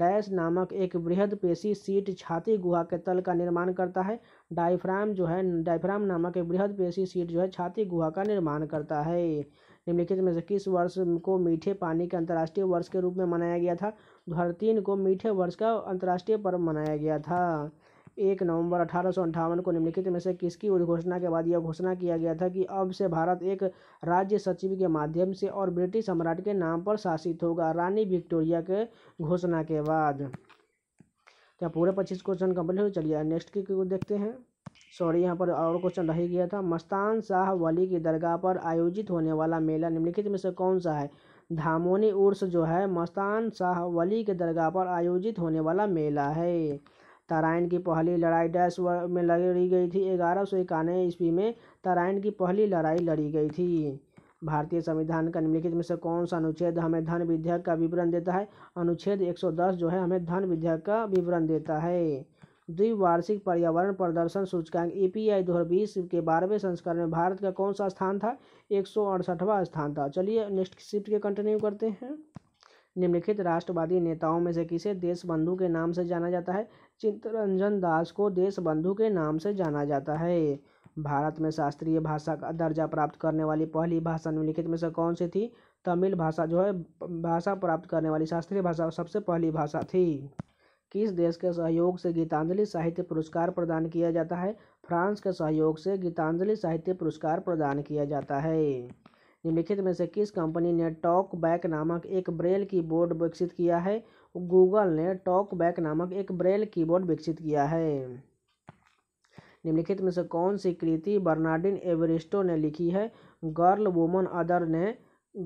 डैश नामक एक वृहद पेशी सीट छाती गुहा के तल का निर्माण करता है डायफ्राम जो है डायफ्राम नामक एक वृहद पेशी सीट जो है छाती गुहा का निर्माण करता है निम्नलिखित में से किस वर्ष को मीठे पानी के अंतर्राष्ट्रीय वर्ष के रूप में मनाया गया था दो को मीठे वर्ष का अंतर्राष्ट्रीय पर्व मनाया गया था एक नवंबर अठारह को निम्नलिखित में से किसकी उद्घोषणा के बाद यह घोषणा किया गया था कि अब से भारत एक राज्य सचिव के माध्यम से और ब्रिटिश सम्राट के नाम पर शासित होगा रानी विक्टोरिया के घोषणा के बाद क्या पूरे पच्चीस क्वेश्चन कंप्लीट हो चलिए नेक्स्ट की देखते हैं सॉरी यहाँ पर और क्वेश्चन रह गया था मस्तान शाह वली की दरगाह पर आयोजित होने वाला मेला निम्नलिखित में से कौन सा है धामोनी उर्स जो है मस्तान शाह वली के दरगाह पर आयोजित होने वाला मेला है तराइन की पहली लड़ाई डैश में लड़ी गई थी ग्यारह सौ इक्यानवे ईस्वी में तराइन की पहली लड़ाई लड़ी गई थी भारतीय संविधान का निम्नलिखित में से कौन सा अनुच्छेद हमें धन विधेयक का विवरण देता है अनुच्छेद 110 जो है हमें धन विधेयक का विवरण देता है द्विवार्षिक पर्यावरण प्रदर्शन सूचकांक ए पी आई दो हज़ार बीस के बारहवें संस्करण में भारत का कौन सा स्थान था एक सौ अड़सठवा स्थान था चलिए नेक्स्ट शिफ्ट के कंटिन्यू करते हैं निम्नलिखित राष्ट्रवादी नेताओं में से किसे देशबंधु के नाम से जाना जाता है चित्तरंजन दास को देशबंधु के नाम से जाना जाता है भारत में शास्त्रीय भाषा का दर्जा प्राप्त करने वाली पहली भाषा निम्नलिखित में से कौन सी थी तमिल भाषा जो है भाषा प्राप्त करने वाली शास्त्रीय भाषा सबसे पहली भाषा थी किस देश के सहयोग से गीतांजलि साहित्य पुरस्कार प्रदान किया जाता है फ्रांस के सहयोग से गीतांजलि साहित्य पुरस्कार प्रदान किया जाता है निम्नलिखित में से किस कंपनी ने टॉक बैक नामक एक ब्रेल कीबोर्ड विकसित किया है गूगल ने टॉक बैक नामक एक ब्रेल कीबोर्ड विकसित किया है निम्नलिखित में से कौन सी कृति बर्नाडिन एवरिस्टो ने लिखी है गर्ल वुमन अदर ने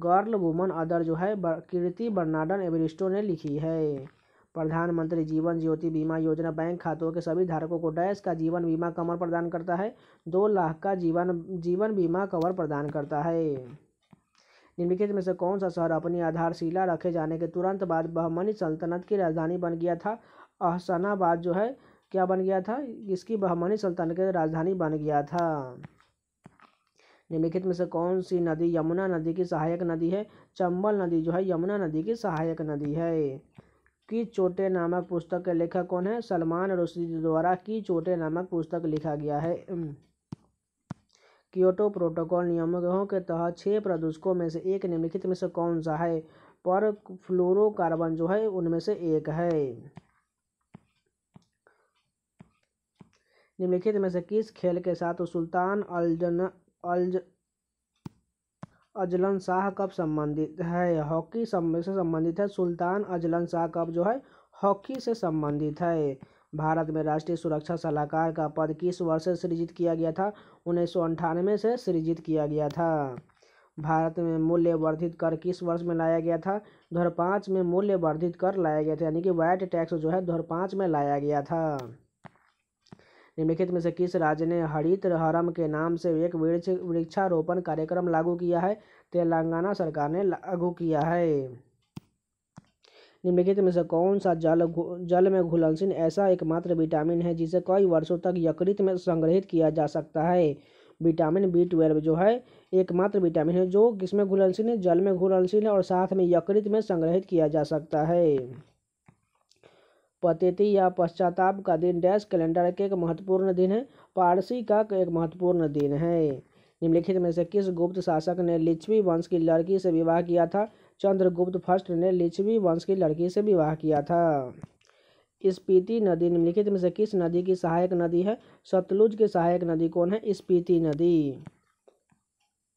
गर्ल वुमन अदर जो है कृति बर्नाडन एवरिस्टो ने लिखी है प्रधानमंत्री जीवन ज्योति बीमा योजना बैंक खातों के सभी धारकों को डैश का जीवन बीमा कवर प्रदान करता है दो लाख का जीवन जीवन बीमा कवर प्रदान करता है निम्नलिखित में से कौन सा शहर अपनी आधारशिला रखे जाने के तुरंत बाद बहमनी सल्तनत की राजधानी बन गया था अहसनाबाद जो है क्या बन गया था इसकी बहमनी सल्तनत की राजधानी बन गया था निम्नलिखित में से कौन सी नदी यमुना नदी की सहायक नदी है चंबल नदी जो है यमुना नदी की सहायक नदी है की चोटे नामक पुस्तक के लेखक कौन है सलमान रशीद द्वारा की चोटे नामक पुस्तक लिखा गया है क्योटो प्रोटोकॉल नियमों के तहत छह प्रदूषकों में से एक निम्नलिखित में से कौन सा है पर फ्लोरोकार्बन जो है उनमें से एक है निम्नलिखित में से किस खेल के साथ सुल्तान अल्जन अल्ज अजलन शाह कप संबंधित है हॉकी से संबंधित है सुल्तान अजलन शाह कप जो है हॉकी से संबंधित है भारत में राष्ट्रीय सुरक्षा सलाहकार का पद किस वर्ष से सृजित किया गया था उन्नीस सौ अंठानवे से सृजित किया गया था भारत में मूल्य वर्धित कर किस वर्ष में लाया गया था दो में मूल्य वर्धित कर लाया गया था यानी कि वैट टैक्स जो है दो में लाया गया था निम्नलिखित में से किस राज्य ने हरित हरम के नाम से एक वृक्ष वृक्षारोपण कार्यक्रम लागू किया है तेलंगाना सरकार ने लागू किया है निम्नलिखित में से कौन सा जल जल में घुलनशील ऐसा एकमात्र विटामिन है जिसे कई वर्षों तक यकृत में संग्रहित किया जा सकता है विटामिन बी ट्वेल्व जो है एकमात्र विटामिन है जो किसमें घुलनशील है जल में घुलनशील है और साथ में यकृत में संग्रहित किया जा सकता है पतेती या पश्चाताप का दिन डैश कैलेंडर के एक महत्वपूर्ण दिन है पारसी का एक महत्वपूर्ण दिन है निम्नलिखित में से किस गुप्त शासक ने लिच्छवी वंश की लड़की से विवाह किया था चंद्रगुप्त फर्स्ट ने लिच्छवी वंश की लड़की से विवाह किया था स्पीति नदी निम्नलिखित में से किस नदी की सहायक नदी है सतलुज की सहायक नदी कौन है स्पीति नदी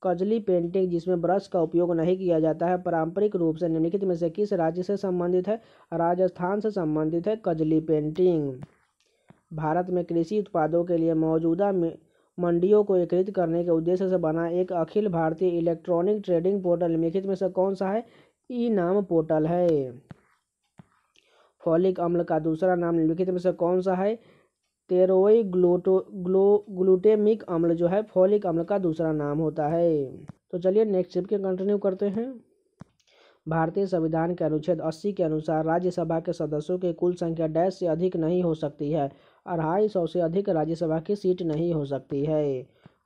कजली पेंटिंग जिसमें ब्रश का उपयोग नहीं किया जाता है पारंपरिक रूप से निम्नलिखित में से किस राज्य से संबंधित है राजस्थान से संबंधित है कजली पेंटिंग भारत में कृषि उत्पादों के लिए मौजूदा मंडियों को एकत्रित करने के उद्देश्य से बना एक अखिल भारतीय इलेक्ट्रॉनिक ट्रेडिंग पोर्टल निम्नलिखित में से कौन सा है ई नाम पोर्टल है फॉलिक अम्ल का दूसरा नाम निम्नलिखित में से कौन सा है तेरोई ग्लूटो ग्लो ग्लूटेमिक अम्ल जो है फॉलिक अम्ल का दूसरा नाम होता है तो चलिए नेक्स्ट स्टेप के कंटिन्यू करते हैं भारतीय संविधान के अनुच्छेद 80 के अनुसार राज्यसभा के सदस्यों की कुल संख्या डैश से अधिक नहीं हो सकती है अढ़ाई सौ से अधिक राज्यसभा की सीट नहीं हो सकती है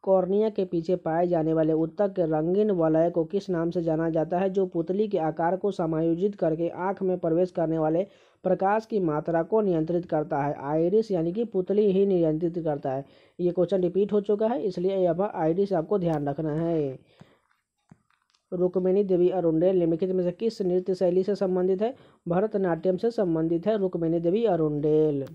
कॉर्निया के पीछे पाए जाने वाले उत्तक के रंगीन वलय को किस नाम से जाना जाता है जो पुतली के आकार को समायोजित करके आँख में प्रवेश करने वाले प्रकाश की मात्रा को नियंत्रित करता है आयरिस यानी कि पुतली ही नियंत्रित करता है ये क्वेश्चन रिपीट हो चुका है इसलिए अब आयरिस आपको ध्यान रखना है रुक्मिणी देवी अरुणेल निम्नलिखित में से किस नृत्य शैली से संबंधित है भरतनाट्यम से संबंधित है रुक्मिणी देवी अरुणेल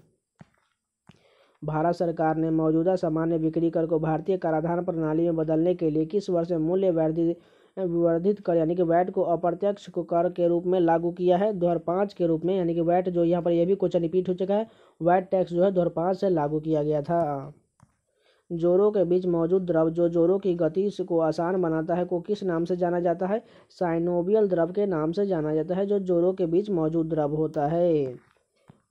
भारत सरकार ने मौजूदा सामान्य बिक्री कर को भारतीय कराधान प्रणाली में बदलने के लिए किस वर्ष मूल्य वर्धित कर यानी कि वैट को अप्रत्यक्ष कर के रूप में लागू किया है दो पाँच के रूप में यानी कि वैट जो यहाँ पर यह भी क्वेश्चन रिपीट हो चुका है वैट टैक्स जो है दो पाँच से लागू किया गया था जोरों के बीच मौजूद द्रव जो जोरों की गति को आसान बनाता है को किस नाम से जाना जाता है साइनोवियल द्रव के नाम से जाना जाता है जो जोरों के बीच मौजूद द्रव होता है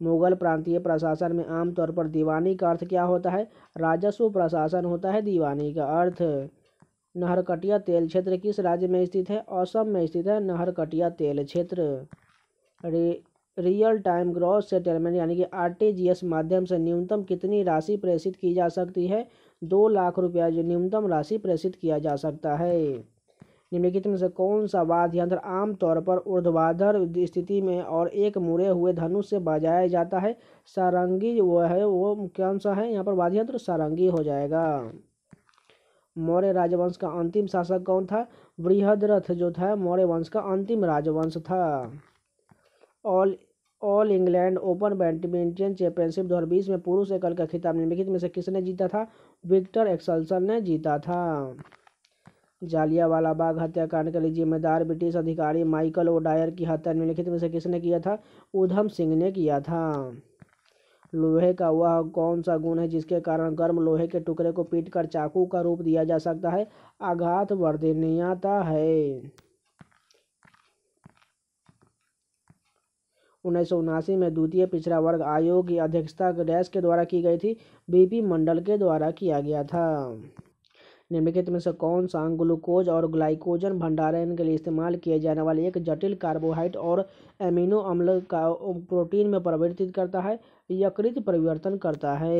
मुगल प्रांतीय प्रशासन में आमतौर पर दीवानी का अर्थ क्या होता है राजस्व प्रशासन होता है दीवानी का अर्थ नहरकटिया तेल क्षेत्र किस राज्य में स्थित है असम में स्थित है नहरकटिया तेल क्षेत्र रियल टाइम ग्रॉस सेटलमेंट यानी कि आरटीजीएस माध्यम से न्यूनतम कितनी राशि प्रेषित की जा सकती है दो लाख रुपया जो न्यूनतम राशि प्रेषित किया जा सकता है निम्नलिखित में से कौन सा वाद्य यंत्र आमतौर पर ऊर्ध्वाधर स्थिति में और एक मुड़े हुए धनुष से बजाया जाता है सारंगी वो है वो कौन सा है यहाँ पर वाद्य यंत्र सारंगी हो जाएगा मौर्य राजवंश का अंतिम शासक कौन था बृहद्रथ जो था मौर्य वंश का अंतिम राजवंश था All All England Open badminton championship 2020 में पुरुष एकल का खिताब निम्नलिखित में से किसने जीता था विक्टर एक्सल्सन ने जीता था जालियावाला बाग हत्याकांड के लिए जिम्मेदार ब्रिटिश अधिकारी माइकल ओडायर की हत्या निम्नलिखित में से किसने किया था उधम सिंह ने किया था लोहे का वह कौन सा गुण है जिसके कारण गर्म लोहे के टुकड़े को पीटकर चाकू का रूप दिया जा सकता है आघात वर्धनीयता है उन्नीस में द्वितीय पिछड़ा वर्ग आयोग की अध्यक्षता डैश के द्वारा की गई थी बीपी मंडल के द्वारा किया गया था निम्नलिखित में से कौन सा ग्लूकोज और ग्लाइकोजन भंडारण के लिए इस्तेमाल किए जाने वाले एक जटिल कार्बोहाइड्रेट और एमिनो अम्ल का प्रोटीन में परिवर्तित करता है यकृत परिवर्तन करता है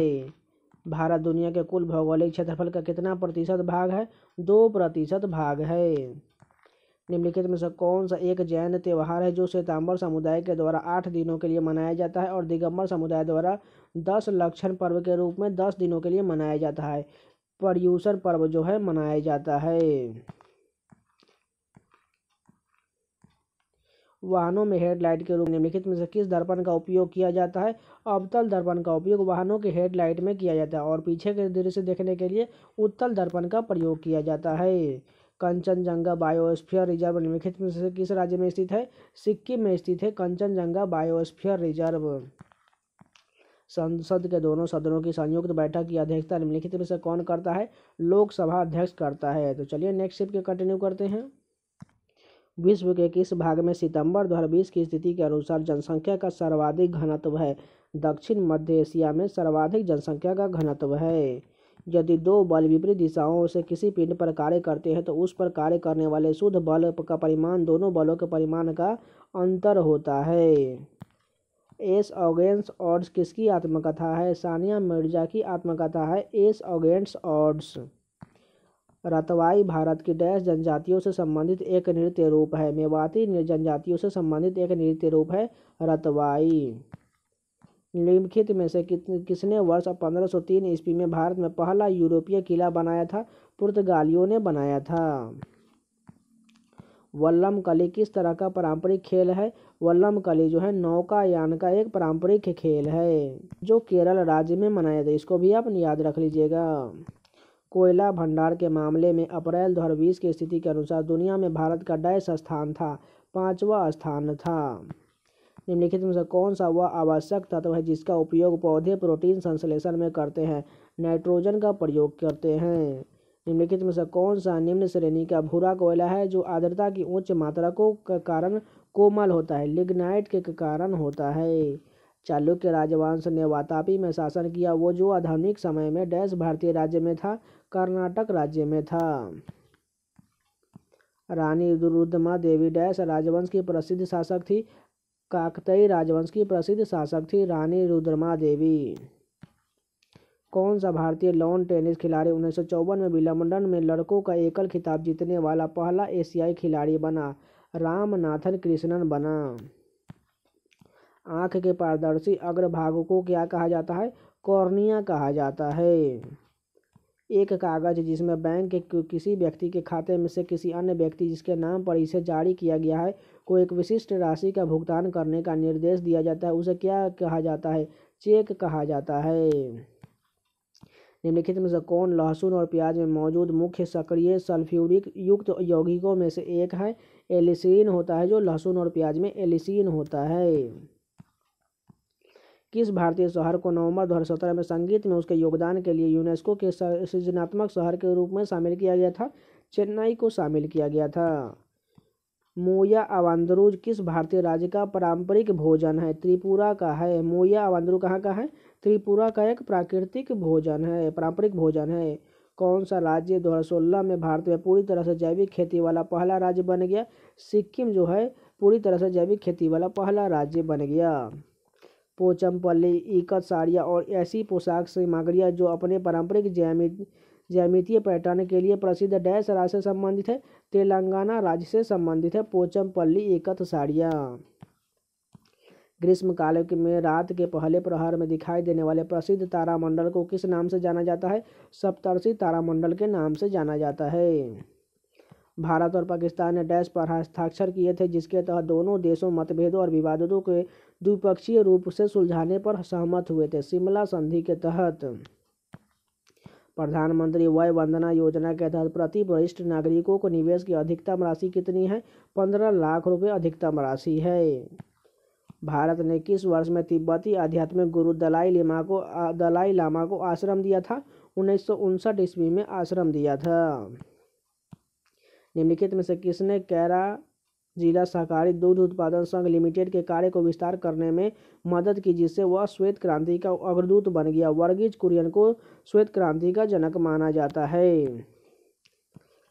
भारत दुनिया के कुल भौगोलिक क्षेत्रफल का कितना प्रतिशत भाग है दो प्रतिशत भाग है निम्नलिखित में से कौन सा एक जैन त्यौहार है जो श्वेतांबर समुदाय के द्वारा आठ दिनों के लिए मनाया जाता है और दिगंबर समुदाय द्वारा दस लक्षण पर्व के रूप में दस दिनों के लिए मनाया जाता है पर्यूषण पर्व जो है मनाया जाता है वाहनों में हेडलाइट के रूप निम्नलिखित में से किस दर्पण का उपयोग किया जाता है अवतल दर्पण का उपयोग वाहनों के हेडलाइट में किया जाता है और पीछे के दृश्य देखने के लिए उत्तल दर्पण का प्रयोग किया जाता है कंचनजंगा बायोस्फीयर रिजर्व निम्नलिखित में से किस राज्य में स्थित है सिक्किम में स्थित है कंचनजंगा बायोस्फीयर रिजर्व संसद के दोनों सदनों की संयुक्त बैठक की अध्यक्षता निम्नलिखित में से कौन करता है लोकसभा अध्यक्ष करता है तो चलिए नेक्स्ट शिफ्ट के कंटिन्यू करते हैं विश्व के किस भाग में सितंबर 2020 की स्थिति के अनुसार जनसंख्या का सर्वाधिक घनत्व है दक्षिण मध्य एशिया में सर्वाधिक जनसंख्या का घनत्व है यदि दो बल विपरीत दिशाओं से किसी पिंड पर कार्य करते हैं तो उस पर कार्य करने वाले शुद्ध बल का परिमाण दोनों बलों के परिमाण का अंतर होता है एस ऑगेंस ऑड्स किसकी आत्मकथा है सानिया मिर्जा की आत्मकथा है एस ऑगेंस ऑड्स रतवाई भारत की डैश जनजातियों से संबंधित एक नृत्य रूप है मेवाती जनजातियों से संबंधित एक नृत्य रूप है रतवाई निम्नलिखित में से कितने किसने वर्ष 1503 ईस्वी में भारत में पहला यूरोपीय किला बनाया था पुर्तगालियों ने बनाया था वल्लम कली किस तरह का पारंपरिक खेल है वल्लम कली जो है नौका यान का एक पारंपरिक खेल है जो केरल राज्य में मनाया जाता है इसको भी आप याद रख लीजिएगा कोयला भंडार के मामले में अप्रैल दो हज़ार बीस की स्थिति के अनुसार दुनिया में भारत का डैश स्थान था पाँचवा स्थान था निम्नलिखित में से कौन सा वह आवश्यक तत्व है जिसका उपयोग पौधे प्रोटीन संश्लेषण में करते हैं नाइट्रोजन का प्रयोग करते हैं निम्नलिखित में से कौन सा निम्न श्रेणी का भूरा कोयला है जो आर्द्रता की उच्च मात्रा को कारण कोमल होता है लिग्नाइट के कारण होता है चालुक्य राजवंश ने वातापी में शासन किया वो जो आधुनिक समय में डैश भारतीय राज्य में था कर्नाटक राज्य में था रानी रुद्रमा देवी डैश राजवंश की प्रसिद्ध शासक थी काकतई राजवंश की प्रसिद्ध शासक थी रानी रुद्रमा देवी कौन सा भारतीय लॉन टेनिस खिलाड़ी उन्नीस में विंबलडन में लड़कों का एकल खिताब जीतने वाला पहला एशियाई खिलाड़ी बना रामनाथन कृष्णन बना आँख के पारदर्शी अग्रभाग को क्या कहा जाता है कॉर्निया कहा जाता है एक कागज जिसमें बैंक के किसी व्यक्ति के खाते में से किसी अन्य व्यक्ति जिसके नाम पर इसे जारी किया गया है को एक विशिष्ट राशि का भुगतान करने का निर्देश दिया जाता है उसे क्या कहा जाता है चेक कहा जाता है निम्नलिखित में से कौन लहसुन और प्याज में मौजूद मुख्य सक्रिय सल्फ्यूरिक युक्त यौगिकों में से एक है एलिसिन होता है जो लहसुन और प्याज में एलिसिन होता है किस भारतीय शहर को नवंबर दो में संगीत में उसके योगदान के लिए यूनेस्को के सृजनात्मक शहर के रूप में शामिल किया गया था चेन्नई को शामिल किया गया था मोया आंबादुर किस भारतीय राज्य का पारंपरिक भोजन है त्रिपुरा का है मोया आंबादुर कहाँ का है त्रिपुरा का एक प्राकृतिक भोजन है पारंपरिक भोजन है कौन सा राज्य दो हज़ार सोलह में भारत में पूरी तरह से जैविक खेती वाला पहला राज्य बन गया सिक्किम जो है पूरी तरह से जैविक खेती वाला पहला राज्य बन गया पोचमपल्ली इकत साड़ियाँ और ऐसी पोशाक सामग्रियाँ जो अपने पारंपरिक जैमित ज्यामितीय पैटर्न के लिए प्रसिद्ध डैश राज्य से संबंधित है तेलंगाना राज्य से संबंधित है पोचमपल्ली एकथ साड़ियाँ ग्रीष्मकाल में रात के पहले प्रहर में दिखाई देने वाले प्रसिद्ध तारामंडल को किस नाम से जाना जाता है सप्तर्षि तारामंडल के नाम से जाना जाता है भारत और पाकिस्तान ने डैश पर हस्ताक्षर किए थे जिसके तहत दोनों देशों मतभेदों और विवादों के द्विपक्षीय रूप से सुलझाने पर सहमत हुए थे शिमला संधि के तहत प्रधानमंत्री वय वंदना योजना के तहत प्रति वरिष्ठ नागरिकों को निवेश की अधिकतम राशि कितनी है पंद्रह लाख रुपये अधिकतम राशि है भारत ने किस वर्ष में तिब्बती आध्यात्मिक गुरु दलाई लामा को दलाई लामा को आश्रम दिया था उन्नीस ईस्वी में आश्रम दिया था निम्नलिखित में से किसने कैरा जिला सहकारी दूध उत्पादन संघ लिमिटेड के कार्य को विस्तार करने में मदद की जिससे वह श्वेत क्रांति का अग्रदूत बन गया वर्गीज कुरियन को श्वेत क्रांति का जनक माना जाता है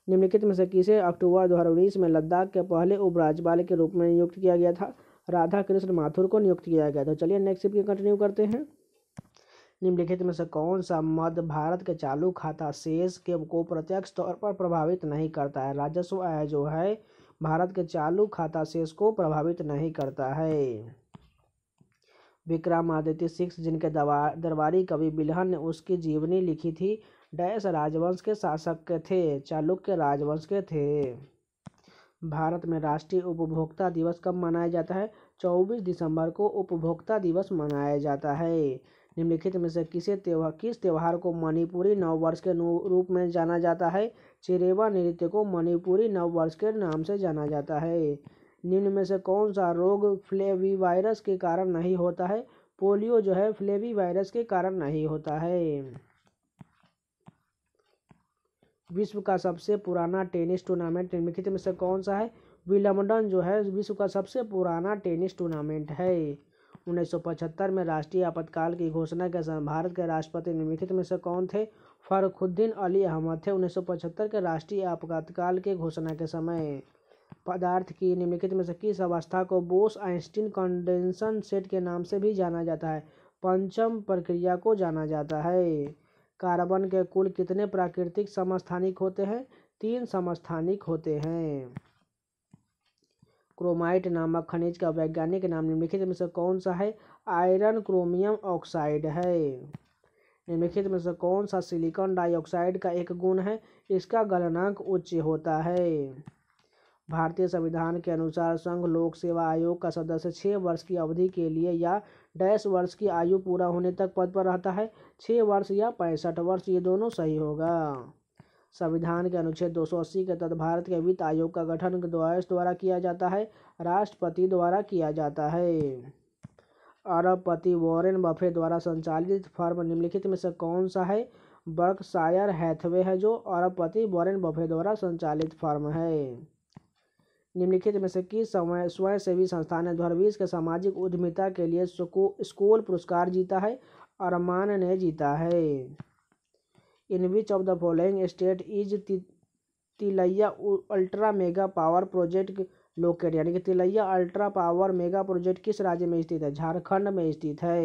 निम्नलिखित में से किसे अक्टूबर दो में लद्दाख के पहले उपराज्यपाल के रूप में नियुक्त किया गया था राधा कृष्ण माथुर को नियुक्त किया गया था चलिए नेक्स्ट की कंटिन्यू करते हैं निम्नलिखित में से कौन सा मध्य भारत के चालू खाता शेष के को प्रत्यक्ष तौर पर प्रभावित नहीं करता है राजस्व आय जो है भारत के चालू खाता शेष को प्रभावित नहीं करता है विक्रमादित्य सिक्स जिनके दरबारी कवि बिल्हन ने उसकी जीवनी लिखी थी डैश राजवंश के शासक के थे चालुक्य राजवंश के थे भारत में राष्ट्रीय उपभोक्ता दिवस कब मनाया जाता है 24 दिसंबर को उपभोक्ता दिवस मनाया जाता है निम्नलिखित में से किसे त्यौहार किस त्यौहार को मणिपुरी नववर्ष के रूप में जाना जाता है चिरेवा नृत्य को मणिपुरी नववर्ष के नाम से जाना जाता है निम्न में से कौन सा रोग फ्लेवी वायरस के कारण नहीं होता है पोलियो जो है फ्लेवी वायरस के कारण नहीं होता है विश्व का सबसे पुराना टेनिस टूर्नामेंट निम्नलिखित में से कौन सा है विलम्बन जो है विश्व का सबसे पुराना टेनिस टूर्नामेंट है 1975 में राष्ट्रीय आपातकाल की घोषणा के समय भारत के राष्ट्रपति निम्नलिखित में से कौन थे फरखुद्दीन अली अहमद थे 1975 के राष्ट्रीय आपातकाल के घोषणा के समय पदार्थ की निम्नलिखित में से किस अवस्था को बोस आइंस्टीन कंडेंसन सेट के नाम से भी जाना जाता है पंचम प्रक्रिया को जाना जाता है कार्बन के कुल कितने प्राकृतिक समस्थानिक होते हैं तीन समस्थानिक होते हैं क्रोमाइट नामक खनिज का वैज्ञानिक नाम निम्नलिखित में से कौन सा है आयरन क्रोमियम ऑक्साइड है निम्नलिखित में से कौन सा सिलिकॉन डाइऑक्साइड का एक गुण है इसका गलनांक उच्च होता है भारतीय संविधान के अनुसार संघ लोक सेवा आयोग का सदस्य छः वर्ष की अवधि के लिए या डैश वर्ष की आयु पूरा होने तक पद पर रहता है छः वर्ष या पैंसठ वर्ष ये दोनों सही होगा संविधान के अनुच्छेद 280 के तहत भारत के वित्त आयोग का गठन द्वारा किया जाता है राष्ट्रपति द्वारा किया जाता है अरबपति वॉरेन बफे द्वारा संचालित फर्म निम्नलिखित में से कौन सा है बर्कशायर हैथवे है जो अरबपति वॉरेन बफे द्वारा संचालित फर्म है निम्नलिखित में से किस समय स्वयंसेवी संस्था ने दो के सामाजिक उद्यमिता के लिए स्कूल पुरस्कार जीता है अरमान ने जीता है in which of the following state is Tilaiya ultra mega power project locate यानी कि Tilaiya ultra power mega project किस राज्य में स्थित है झारखंड में स्थित है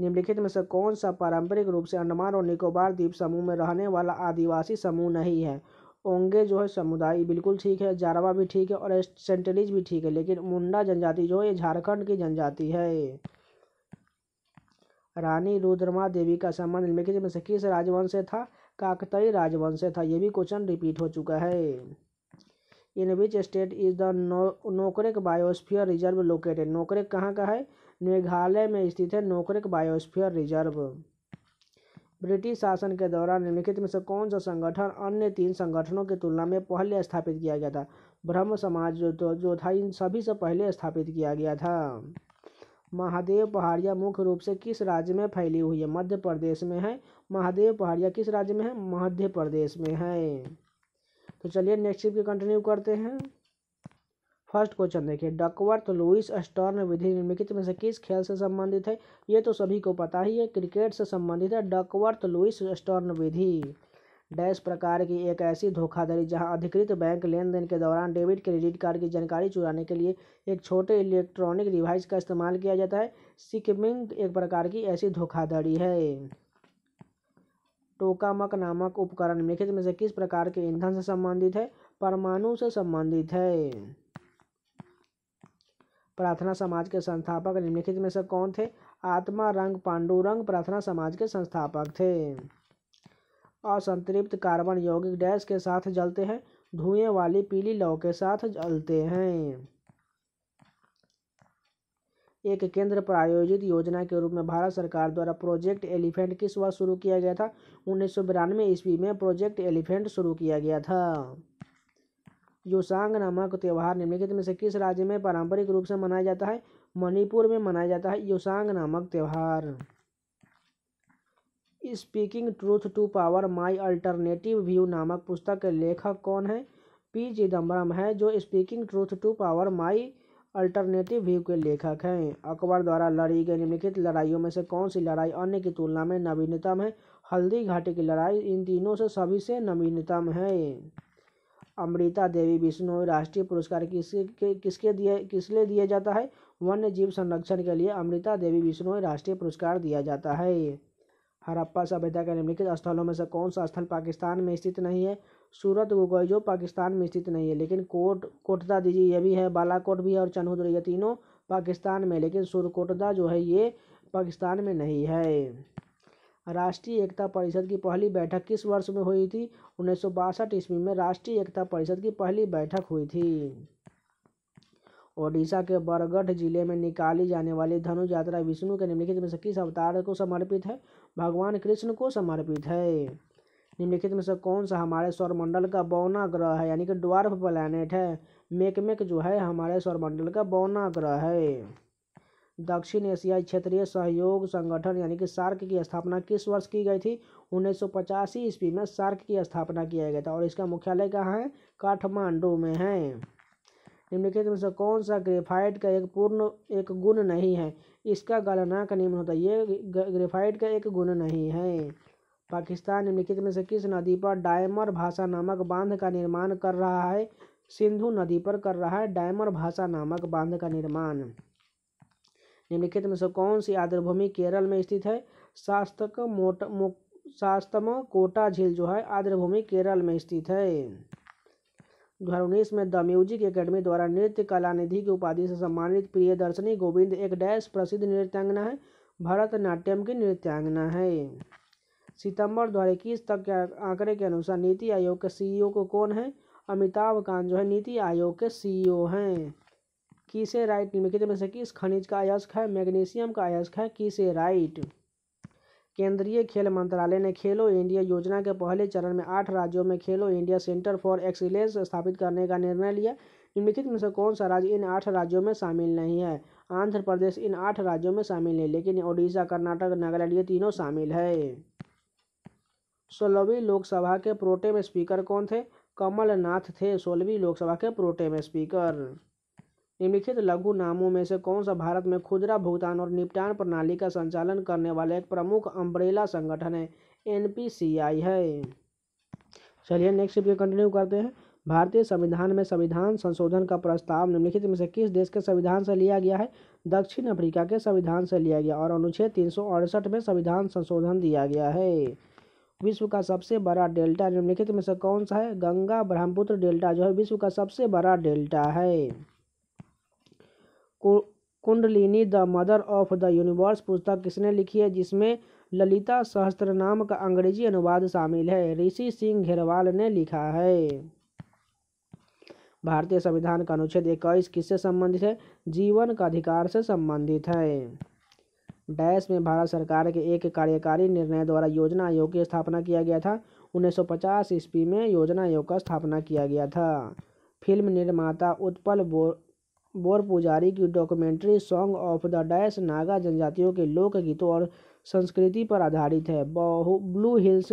निम्नलिखित में से कौन सा पारंपरिक रूप से अंडमान और निकोबार द्वीप समूह में रहने वाला आदिवासी समूह नहीं है ओंगे जो है समुदाय बिल्कुल ठीक है जारवा भी ठीक है और सेंटलीज भी ठीक है लेकिन मुंडा जनजाति जो है ये झारखंड की जनजाति है रानी रुद्रमा देवी का संबंध निम्नलिखित में से किस राजवंश से था काकतई राजवंश से था यह भी क्वेश्चन रिपीट हो चुका है in which state is the Nokrek biosphere reserve located Nokrek कहाँ का है मेघालय में स्थित है नोकरेक बायोस्फीयर रिजर्व ब्रिटिश शासन के दौरान निम्नलिखित में से कौन सा संगठन अन्य तीन संगठनों की तुलना में पहले स्थापित किया गया था ब्रह्म समाज जो जो था इन सभी से पहले स्थापित किया गया था महादेव पहाड़िया मुख्य रूप से किस राज्य में फैली हुई है मध्य प्रदेश में है महादेव पहाड़िया किस राज्य में है मध्य प्रदेश में है तो चलिए नेक्स्ट की कंटिन्यू करते हैं फर्स्ट क्वेश्चन देखिए डकवर्थ लुइस स्टर्न विधि निम्नलिखित में से किस खेल से संबंधित है ये तो सभी को पता ही है क्रिकेट से संबंधित है डकवर्थ लुइस स्टर्न विधि डैश प्रकार की एक ऐसी धोखाधड़ी जहां अधिकृत बैंक लेन देन के दौरान डेबिट क्रेडिट कार्ड की जानकारी चुराने के लिए एक छोटे इलेक्ट्रॉनिक डिवाइस का इस्तेमाल किया जाता है सिकमिंग एक प्रकार की ऐसी धोखाधड़ी है टोकामक नामक उपकरण निम्नलिखित में से किस प्रकार के ईंधन से संबंधित है परमाणु से संबंधित है प्रार्थना समाज के संस्थापक निम्नलिखित में से कौन थे आत्मा रंग पांडुरंग प्रार्थना समाज के संस्थापक थे असंतृप्त कार्बन यौगिक डैश के साथ जलते हैं धुएं वाली पीली लौ के साथ जलते हैं एक केंद्र प्रायोजित योजना के रूप में भारत सरकार द्वारा प्रोजेक्ट एलिफेंट किस वर्ष शुरू किया गया था उन्नीस सौ बिरानवे ईस्वी में प्रोजेक्ट एलिफेंट शुरू किया गया था योसांग नामक त्यौहार निम्नलिखित में से किस राज्य में पारंपरिक रूप से मनाया जाता है मणिपुर में मनाया जाता है योसांग नामक त्यौहार Speaking Truth to Power My Alternative View नामक पुस्तक के लेखक कौन है पी चिदम्बरम है जो Speaking Truth to Power My Alternative View के लेखक हैं अकबर द्वारा लड़ी गई निम्नलिखित लड़ाइयों में से कौन सी लड़ाई अन्य की तुलना में नवीनतम है हल्दी घाटी की लड़ाई इन तीनों से सभी से नवीनतम है अमृता देवी विष्णु राष्ट्रीय पुरस्कार किसके किसके दिए किस लिए दिया जाता है वन्य जीव संरक्षण के लिए अमृता देवी विष्णु राष्ट्रीय पुरस्कार दिया जाता है हरप्पा सभ्यता के निम्नलिखित स्थलों में से कौन सा स्थल पाकिस्तान में स्थित नहीं है सूरत गुगई जो पाकिस्तान में स्थित नहीं है लेकिन कोट कोटदा दीजिए ये भी है बालाकोट भी है और चनहुद्र ये तीनों पाकिस्तान में लेकिन सुरकोटदा जो है ये पाकिस्तान में नहीं है राष्ट्रीय एकता परिषद की पहली बैठक किस वर्ष में हुई थी उन्नीस सौ बासठ ईस्वी में राष्ट्रीय एकता परिषद की पहली बैठक हुई थी ओडिशा के बरगढ़ जिले में निकाली जाने वाली धनुष यात्रा विष्णु के निम्नलिखित में से किस अवतार को समर्पित है भगवान कृष्ण को समर्पित है निम्नलिखित में से कौन सा हमारे सौरमंडल का बौना ग्रह है यानी कि ड्वार्फ प्लैनेट है मेकमेक जो है हमारे सौरमंडल का बौना ग्रह है दक्षिण एशियाई क्षेत्रीय सहयोग संगठन यानी कि सार्क की स्थापना किस वर्ष की गई थी उन्नीस ईस्वी में सार्क की स्थापना किया गया था और इसका मुख्यालय कहाँ है काठमांडू में है निम्नलिखित में से कौन सा ग्रेफाइट का एक पूर्ण एक गुण नहीं है इसका गलनाक निम्न होता है ये ग्रेफाइट का एक गुण नहीं है पाकिस्तान निम्नलिखित में से किस नदी पर डायमर भाषा नामक बांध का निर्माण कर रहा है सिंधु नदी पर कर रहा है डायमर भाषा नामक बांध का निर्माण निम्नलिखित में से कौन सी आर्द्रभूमि केरल में स्थित है शास्तक मोट मो शास्तम कोटा झील जो है आर्द्रभूमि केरल में स्थित है हजार उन्नीस में द म्यूजिक एकेडमी द्वारा नृत्य कला निधि की उपाधि से सम्मानित प्रिय दर्शनी गोविंद एक डैश प्रसिद्ध नृत्यांगना है भरतनाट्यम की नृत्यांगना है सितंबर दो हज़ार इक्कीस तक के आंकड़े के अनुसार नीति आयोग के सीईओ को कौन है अमिताभ कांत जो है नीति आयोग के सीईओ हैं किसे राइट निम्नलिखित में से किस खनिज का अयस्क है मैग्नीशियम का अयस्क है किसे राइट केंद्रीय खेल मंत्रालय ने खेलो इंडिया योजना के पहले चरण में आठ राज्यों में खेलो इंडिया सेंटर फॉर एक्सीलेंस स्थापित करने का निर्णय लिया निम्नलिखित में से कौन सा राज्य इन आठ राज्यों में शामिल नहीं है आंध्र प्रदेश इन आठ राज्यों में शामिल है लेकिन ओडिशा कर्नाटक नागालैंड ये तीनों शामिल है सोलहवीं लोकसभा के प्रोटेम स्पीकर कौन थे कमलनाथ थे सोलहवीं लोकसभा के प्रोटेम स्पीकर निम्नलिखित लघु नामों में से कौन सा भारत में खुदरा भुगतान और निपटान प्रणाली का संचालन करने वाला एक प्रमुख अम्ब्रेला संगठन है एन है चलिए नेक्स्ट भी कंटिन्यू करते हैं भारतीय संविधान में संविधान संशोधन का प्रस्ताव निम्नलिखित में से किस देश के संविधान से लिया गया है दक्षिण अफ्रीका के संविधान से लिया गया और अनुच्छेद तीन में संविधान संशोधन दिया गया है विश्व का सबसे बड़ा डेल्टा निम्नलिखित में से कौन सा है गंगा ब्रह्मपुत्र डेल्टा जो है विश्व का सबसे बड़ा डेल्टा है Kundalini the Mother of the Universe पुस्तक किसने लिखी है जिसमें ललिता सहस्त्र नाम का अंग्रेजी अनुवाद शामिल है ऋषि सिंह घेरवाल ने लिखा है भारतीय संविधान का अनुच्छेद इक्कीस किससे संबंधित है जीवन का अधिकार से संबंधित है डैश में भारत सरकार के एक कार्यकारी निर्णय द्वारा योजना आयोग की स्थापना किया गया था 1950 ईस्वी में योजना आयोग का स्थापना किया गया था फिल्म निर्माता उत्पल बो बोर पुजारी की documentary song of the dash Naga जनजातियों के लोक गीतों और संस्कृति पर आधारित है बहु ब्लू हिल्स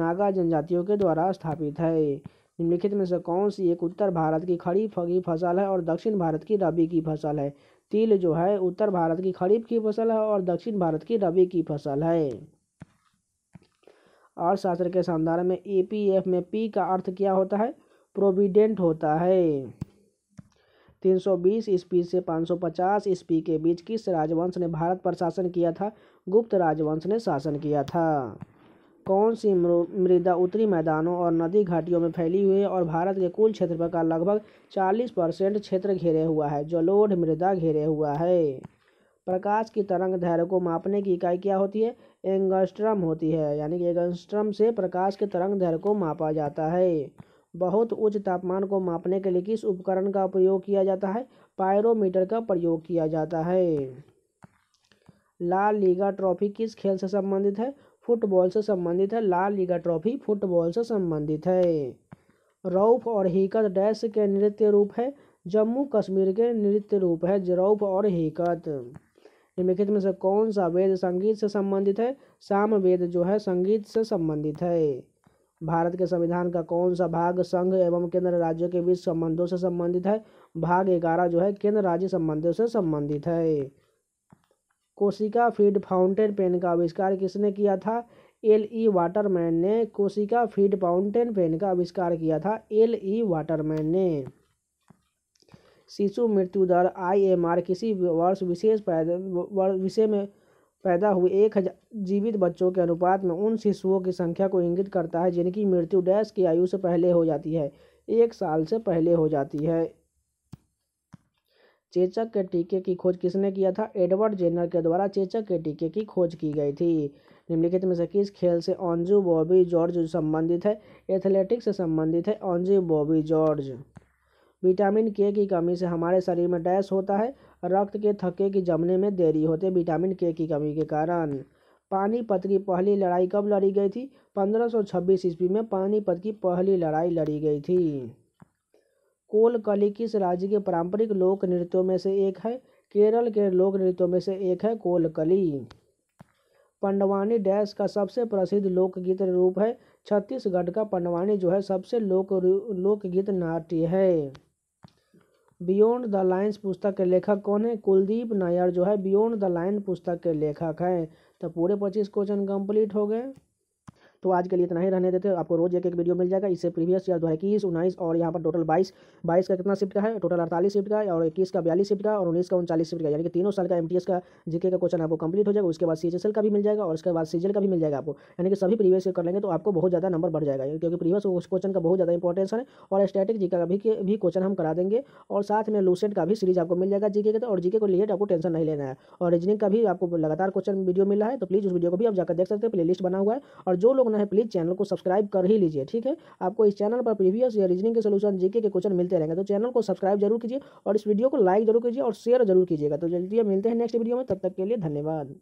नागा जनजातियों के द्वारा स्थापित है निम्नलिखित में से कौन सी एक उत्तर भारत की खरीफ की फसल है और दक्षिण भारत की रबी की फसल है तिल जो है उत्तर भारत की खरीफ की फसल है और दक्षिण भारत की रबी की फसल है अर्थशास्त्र के संदर्भ में ए पी एफ में पी का अर्थ क्या होता है प्रोविडेंट होता है तीन सौ बीस ईस्वी से पाँच सौ पचास ईस्वी के बीच किस राजवंश ने भारत पर शासन किया था गुप्त राजवंश ने शासन किया था कौन सी मृदा उत्तरी मैदानों और नदी घाटियों में फैली हुई है और भारत के कुल क्षेत्र का लगभग 40 परसेंट क्षेत्र घेरे हुआ है जलोढ़ मृदा घेरे हुआ है प्रकाश की तरंग धैर्य को मापने की इकाई क्या होती है एंगस्ट्रम होती है यानी कि एंगस्ट्रम से प्रकाश के तरंग धैर्य को मापा जाता है बहुत उच्च तापमान को मापने के लिए किस उपकरण का प्रयोग किया जाता है पायरोमीटर का प्रयोग किया जाता है लाल लीगा ट्रॉफी किस खेल से संबंधित है फुटबॉल से संबंधित है लाल लीगा ट्रॉफी फुटबॉल से संबंधित है रऊफ और हिकत डैश के नृत्य रूप है जम्मू कश्मीर के नृत्य रूप है रऊफ और हिकत निम्नलिखित में से कौन सा वेद संगीत से संबंधित है साम वेद जो है संगीत से संबंधित है भारत के संविधान का कौन सा भाग संघ एवं केंद्र राज्यों के बीच संबंधों से संबंधित है भाग ग्यारह जो है केंद्र राज्य संबंधों से संबंधित है कोशिका फीड फाउंटेन पेन का आविष्कार किसने किया था एल ई वाटरमैन ने कोशिका फीड फाउंटेन पेन का आविष्कार किया था एल ई वाटरमैन ने शिशु मृत्यु दर आई एम आर किसी वर्ष विशेष पैदा विषय में पैदा हुए एक हजार जीवित बच्चों के अनुपात में उन शिशुओं की संख्या को इंगित करता है जिनकी मृत्यु डैश की आयु से पहले हो जाती है एक साल से पहले हो जाती है चेचक के टीके की खोज किसने किया था एडवर्ड जेनर के द्वारा चेचक के टीके की खोज की गई थी निम्नलिखित में से किस खेल से ऑन्जू बॉबी जॉर्ज संबंधित है एथलेटिक्स से संबंधित है ऑन्जू बॉबी जॉर्ज विटामिन के की कमी से हमारे शरीर में डैश होता है रक्त के थके की जमने में देरी होती है विटामिन के की कमी के कारण पानीपत की पहली लड़ाई कब लड़ी गई थी 1526 ईस्वी में पानीपत की पहली लड़ाई लड़ी गई थी कोलकली किस राज्य के पारंपरिक लोक नृत्यों में से एक है केरल के लोक नृत्यों में से एक है कोलकली पंडवानी डैश का सबसे प्रसिद्ध लोकगीत रूप है छत्तीसगढ़ का पंडवानी जो है सबसे लोक लोकगीत नाट्य है बियॉन्ड द लाइन्स पुस्तक के लेखक कौन है कुलदीप नायर जो है बियॉन्ड द लाइन पुस्तक के लेखक हैं तो पूरे पच्चीस क्वेश्चन कंप्लीट हो गए तो आज के लिए इतना ही रहने देते आपको रोज़ एक एक वीडियो मिल जाएगा इससे प्रीवियस ईयर दो इक्कीस उन्नीस और यहाँ पर टोटल बाईस बाईस का कितना शिफ्ट का है टोटल अड़तालीस शिफ्ट का और इक्कीस का बयालीस शिफ्ट का और उन्नीस का उनचालीस शिफ्ट का यानी कि तीनों साल का एम का जीके का क्वेश्चन आपको कंप्लीट हो जाएगा उसके बाद सी का भी मिल जाएगा और उसके बाद सी का भी मिल जाएगा आपको यानी कि सभी प्रीवियस ईयर कर लेंगे तो आपको बहुत ज़्यादा नंबर बढ़ जाएगा क्योंकि प्रीवियस उस क्वेश्चन का बहुत ज़्यादा इंपॉर्टेंस है और स्टैटिक जी का भी भी क्वेश्चन हम करा देंगे और साथ में लूसेंट का भी सीरीज आपको मिल जाएगा जीके का तो और जीके को लिए आपको टेंशन नहीं लेना है और रीजनिंग का भी आपको लगातार क्वेश्चन वीडियो मिला है तो प्लीज़ उस वीडियो को भी आप जाकर देख सकते हैं लिस्ट बना हुआ है और जो लोग होना है प्लीज़ चैनल को सब्सक्राइब कर ही लीजिए ठीक है आपको इस चैनल पर प्रीवियस या रीजनिंग के सोल्यूशन जीके के क्वेश्चन मिलते रहेंगे तो चैनल को सब्सक्राइब जरूर कीजिए और इस वीडियो को लाइक जरूर कीजिए और शेयर जरूर कीजिएगा तो जल्दी मिलते हैं नेक्स्ट वीडियो में तब तक के लिए धन्यवाद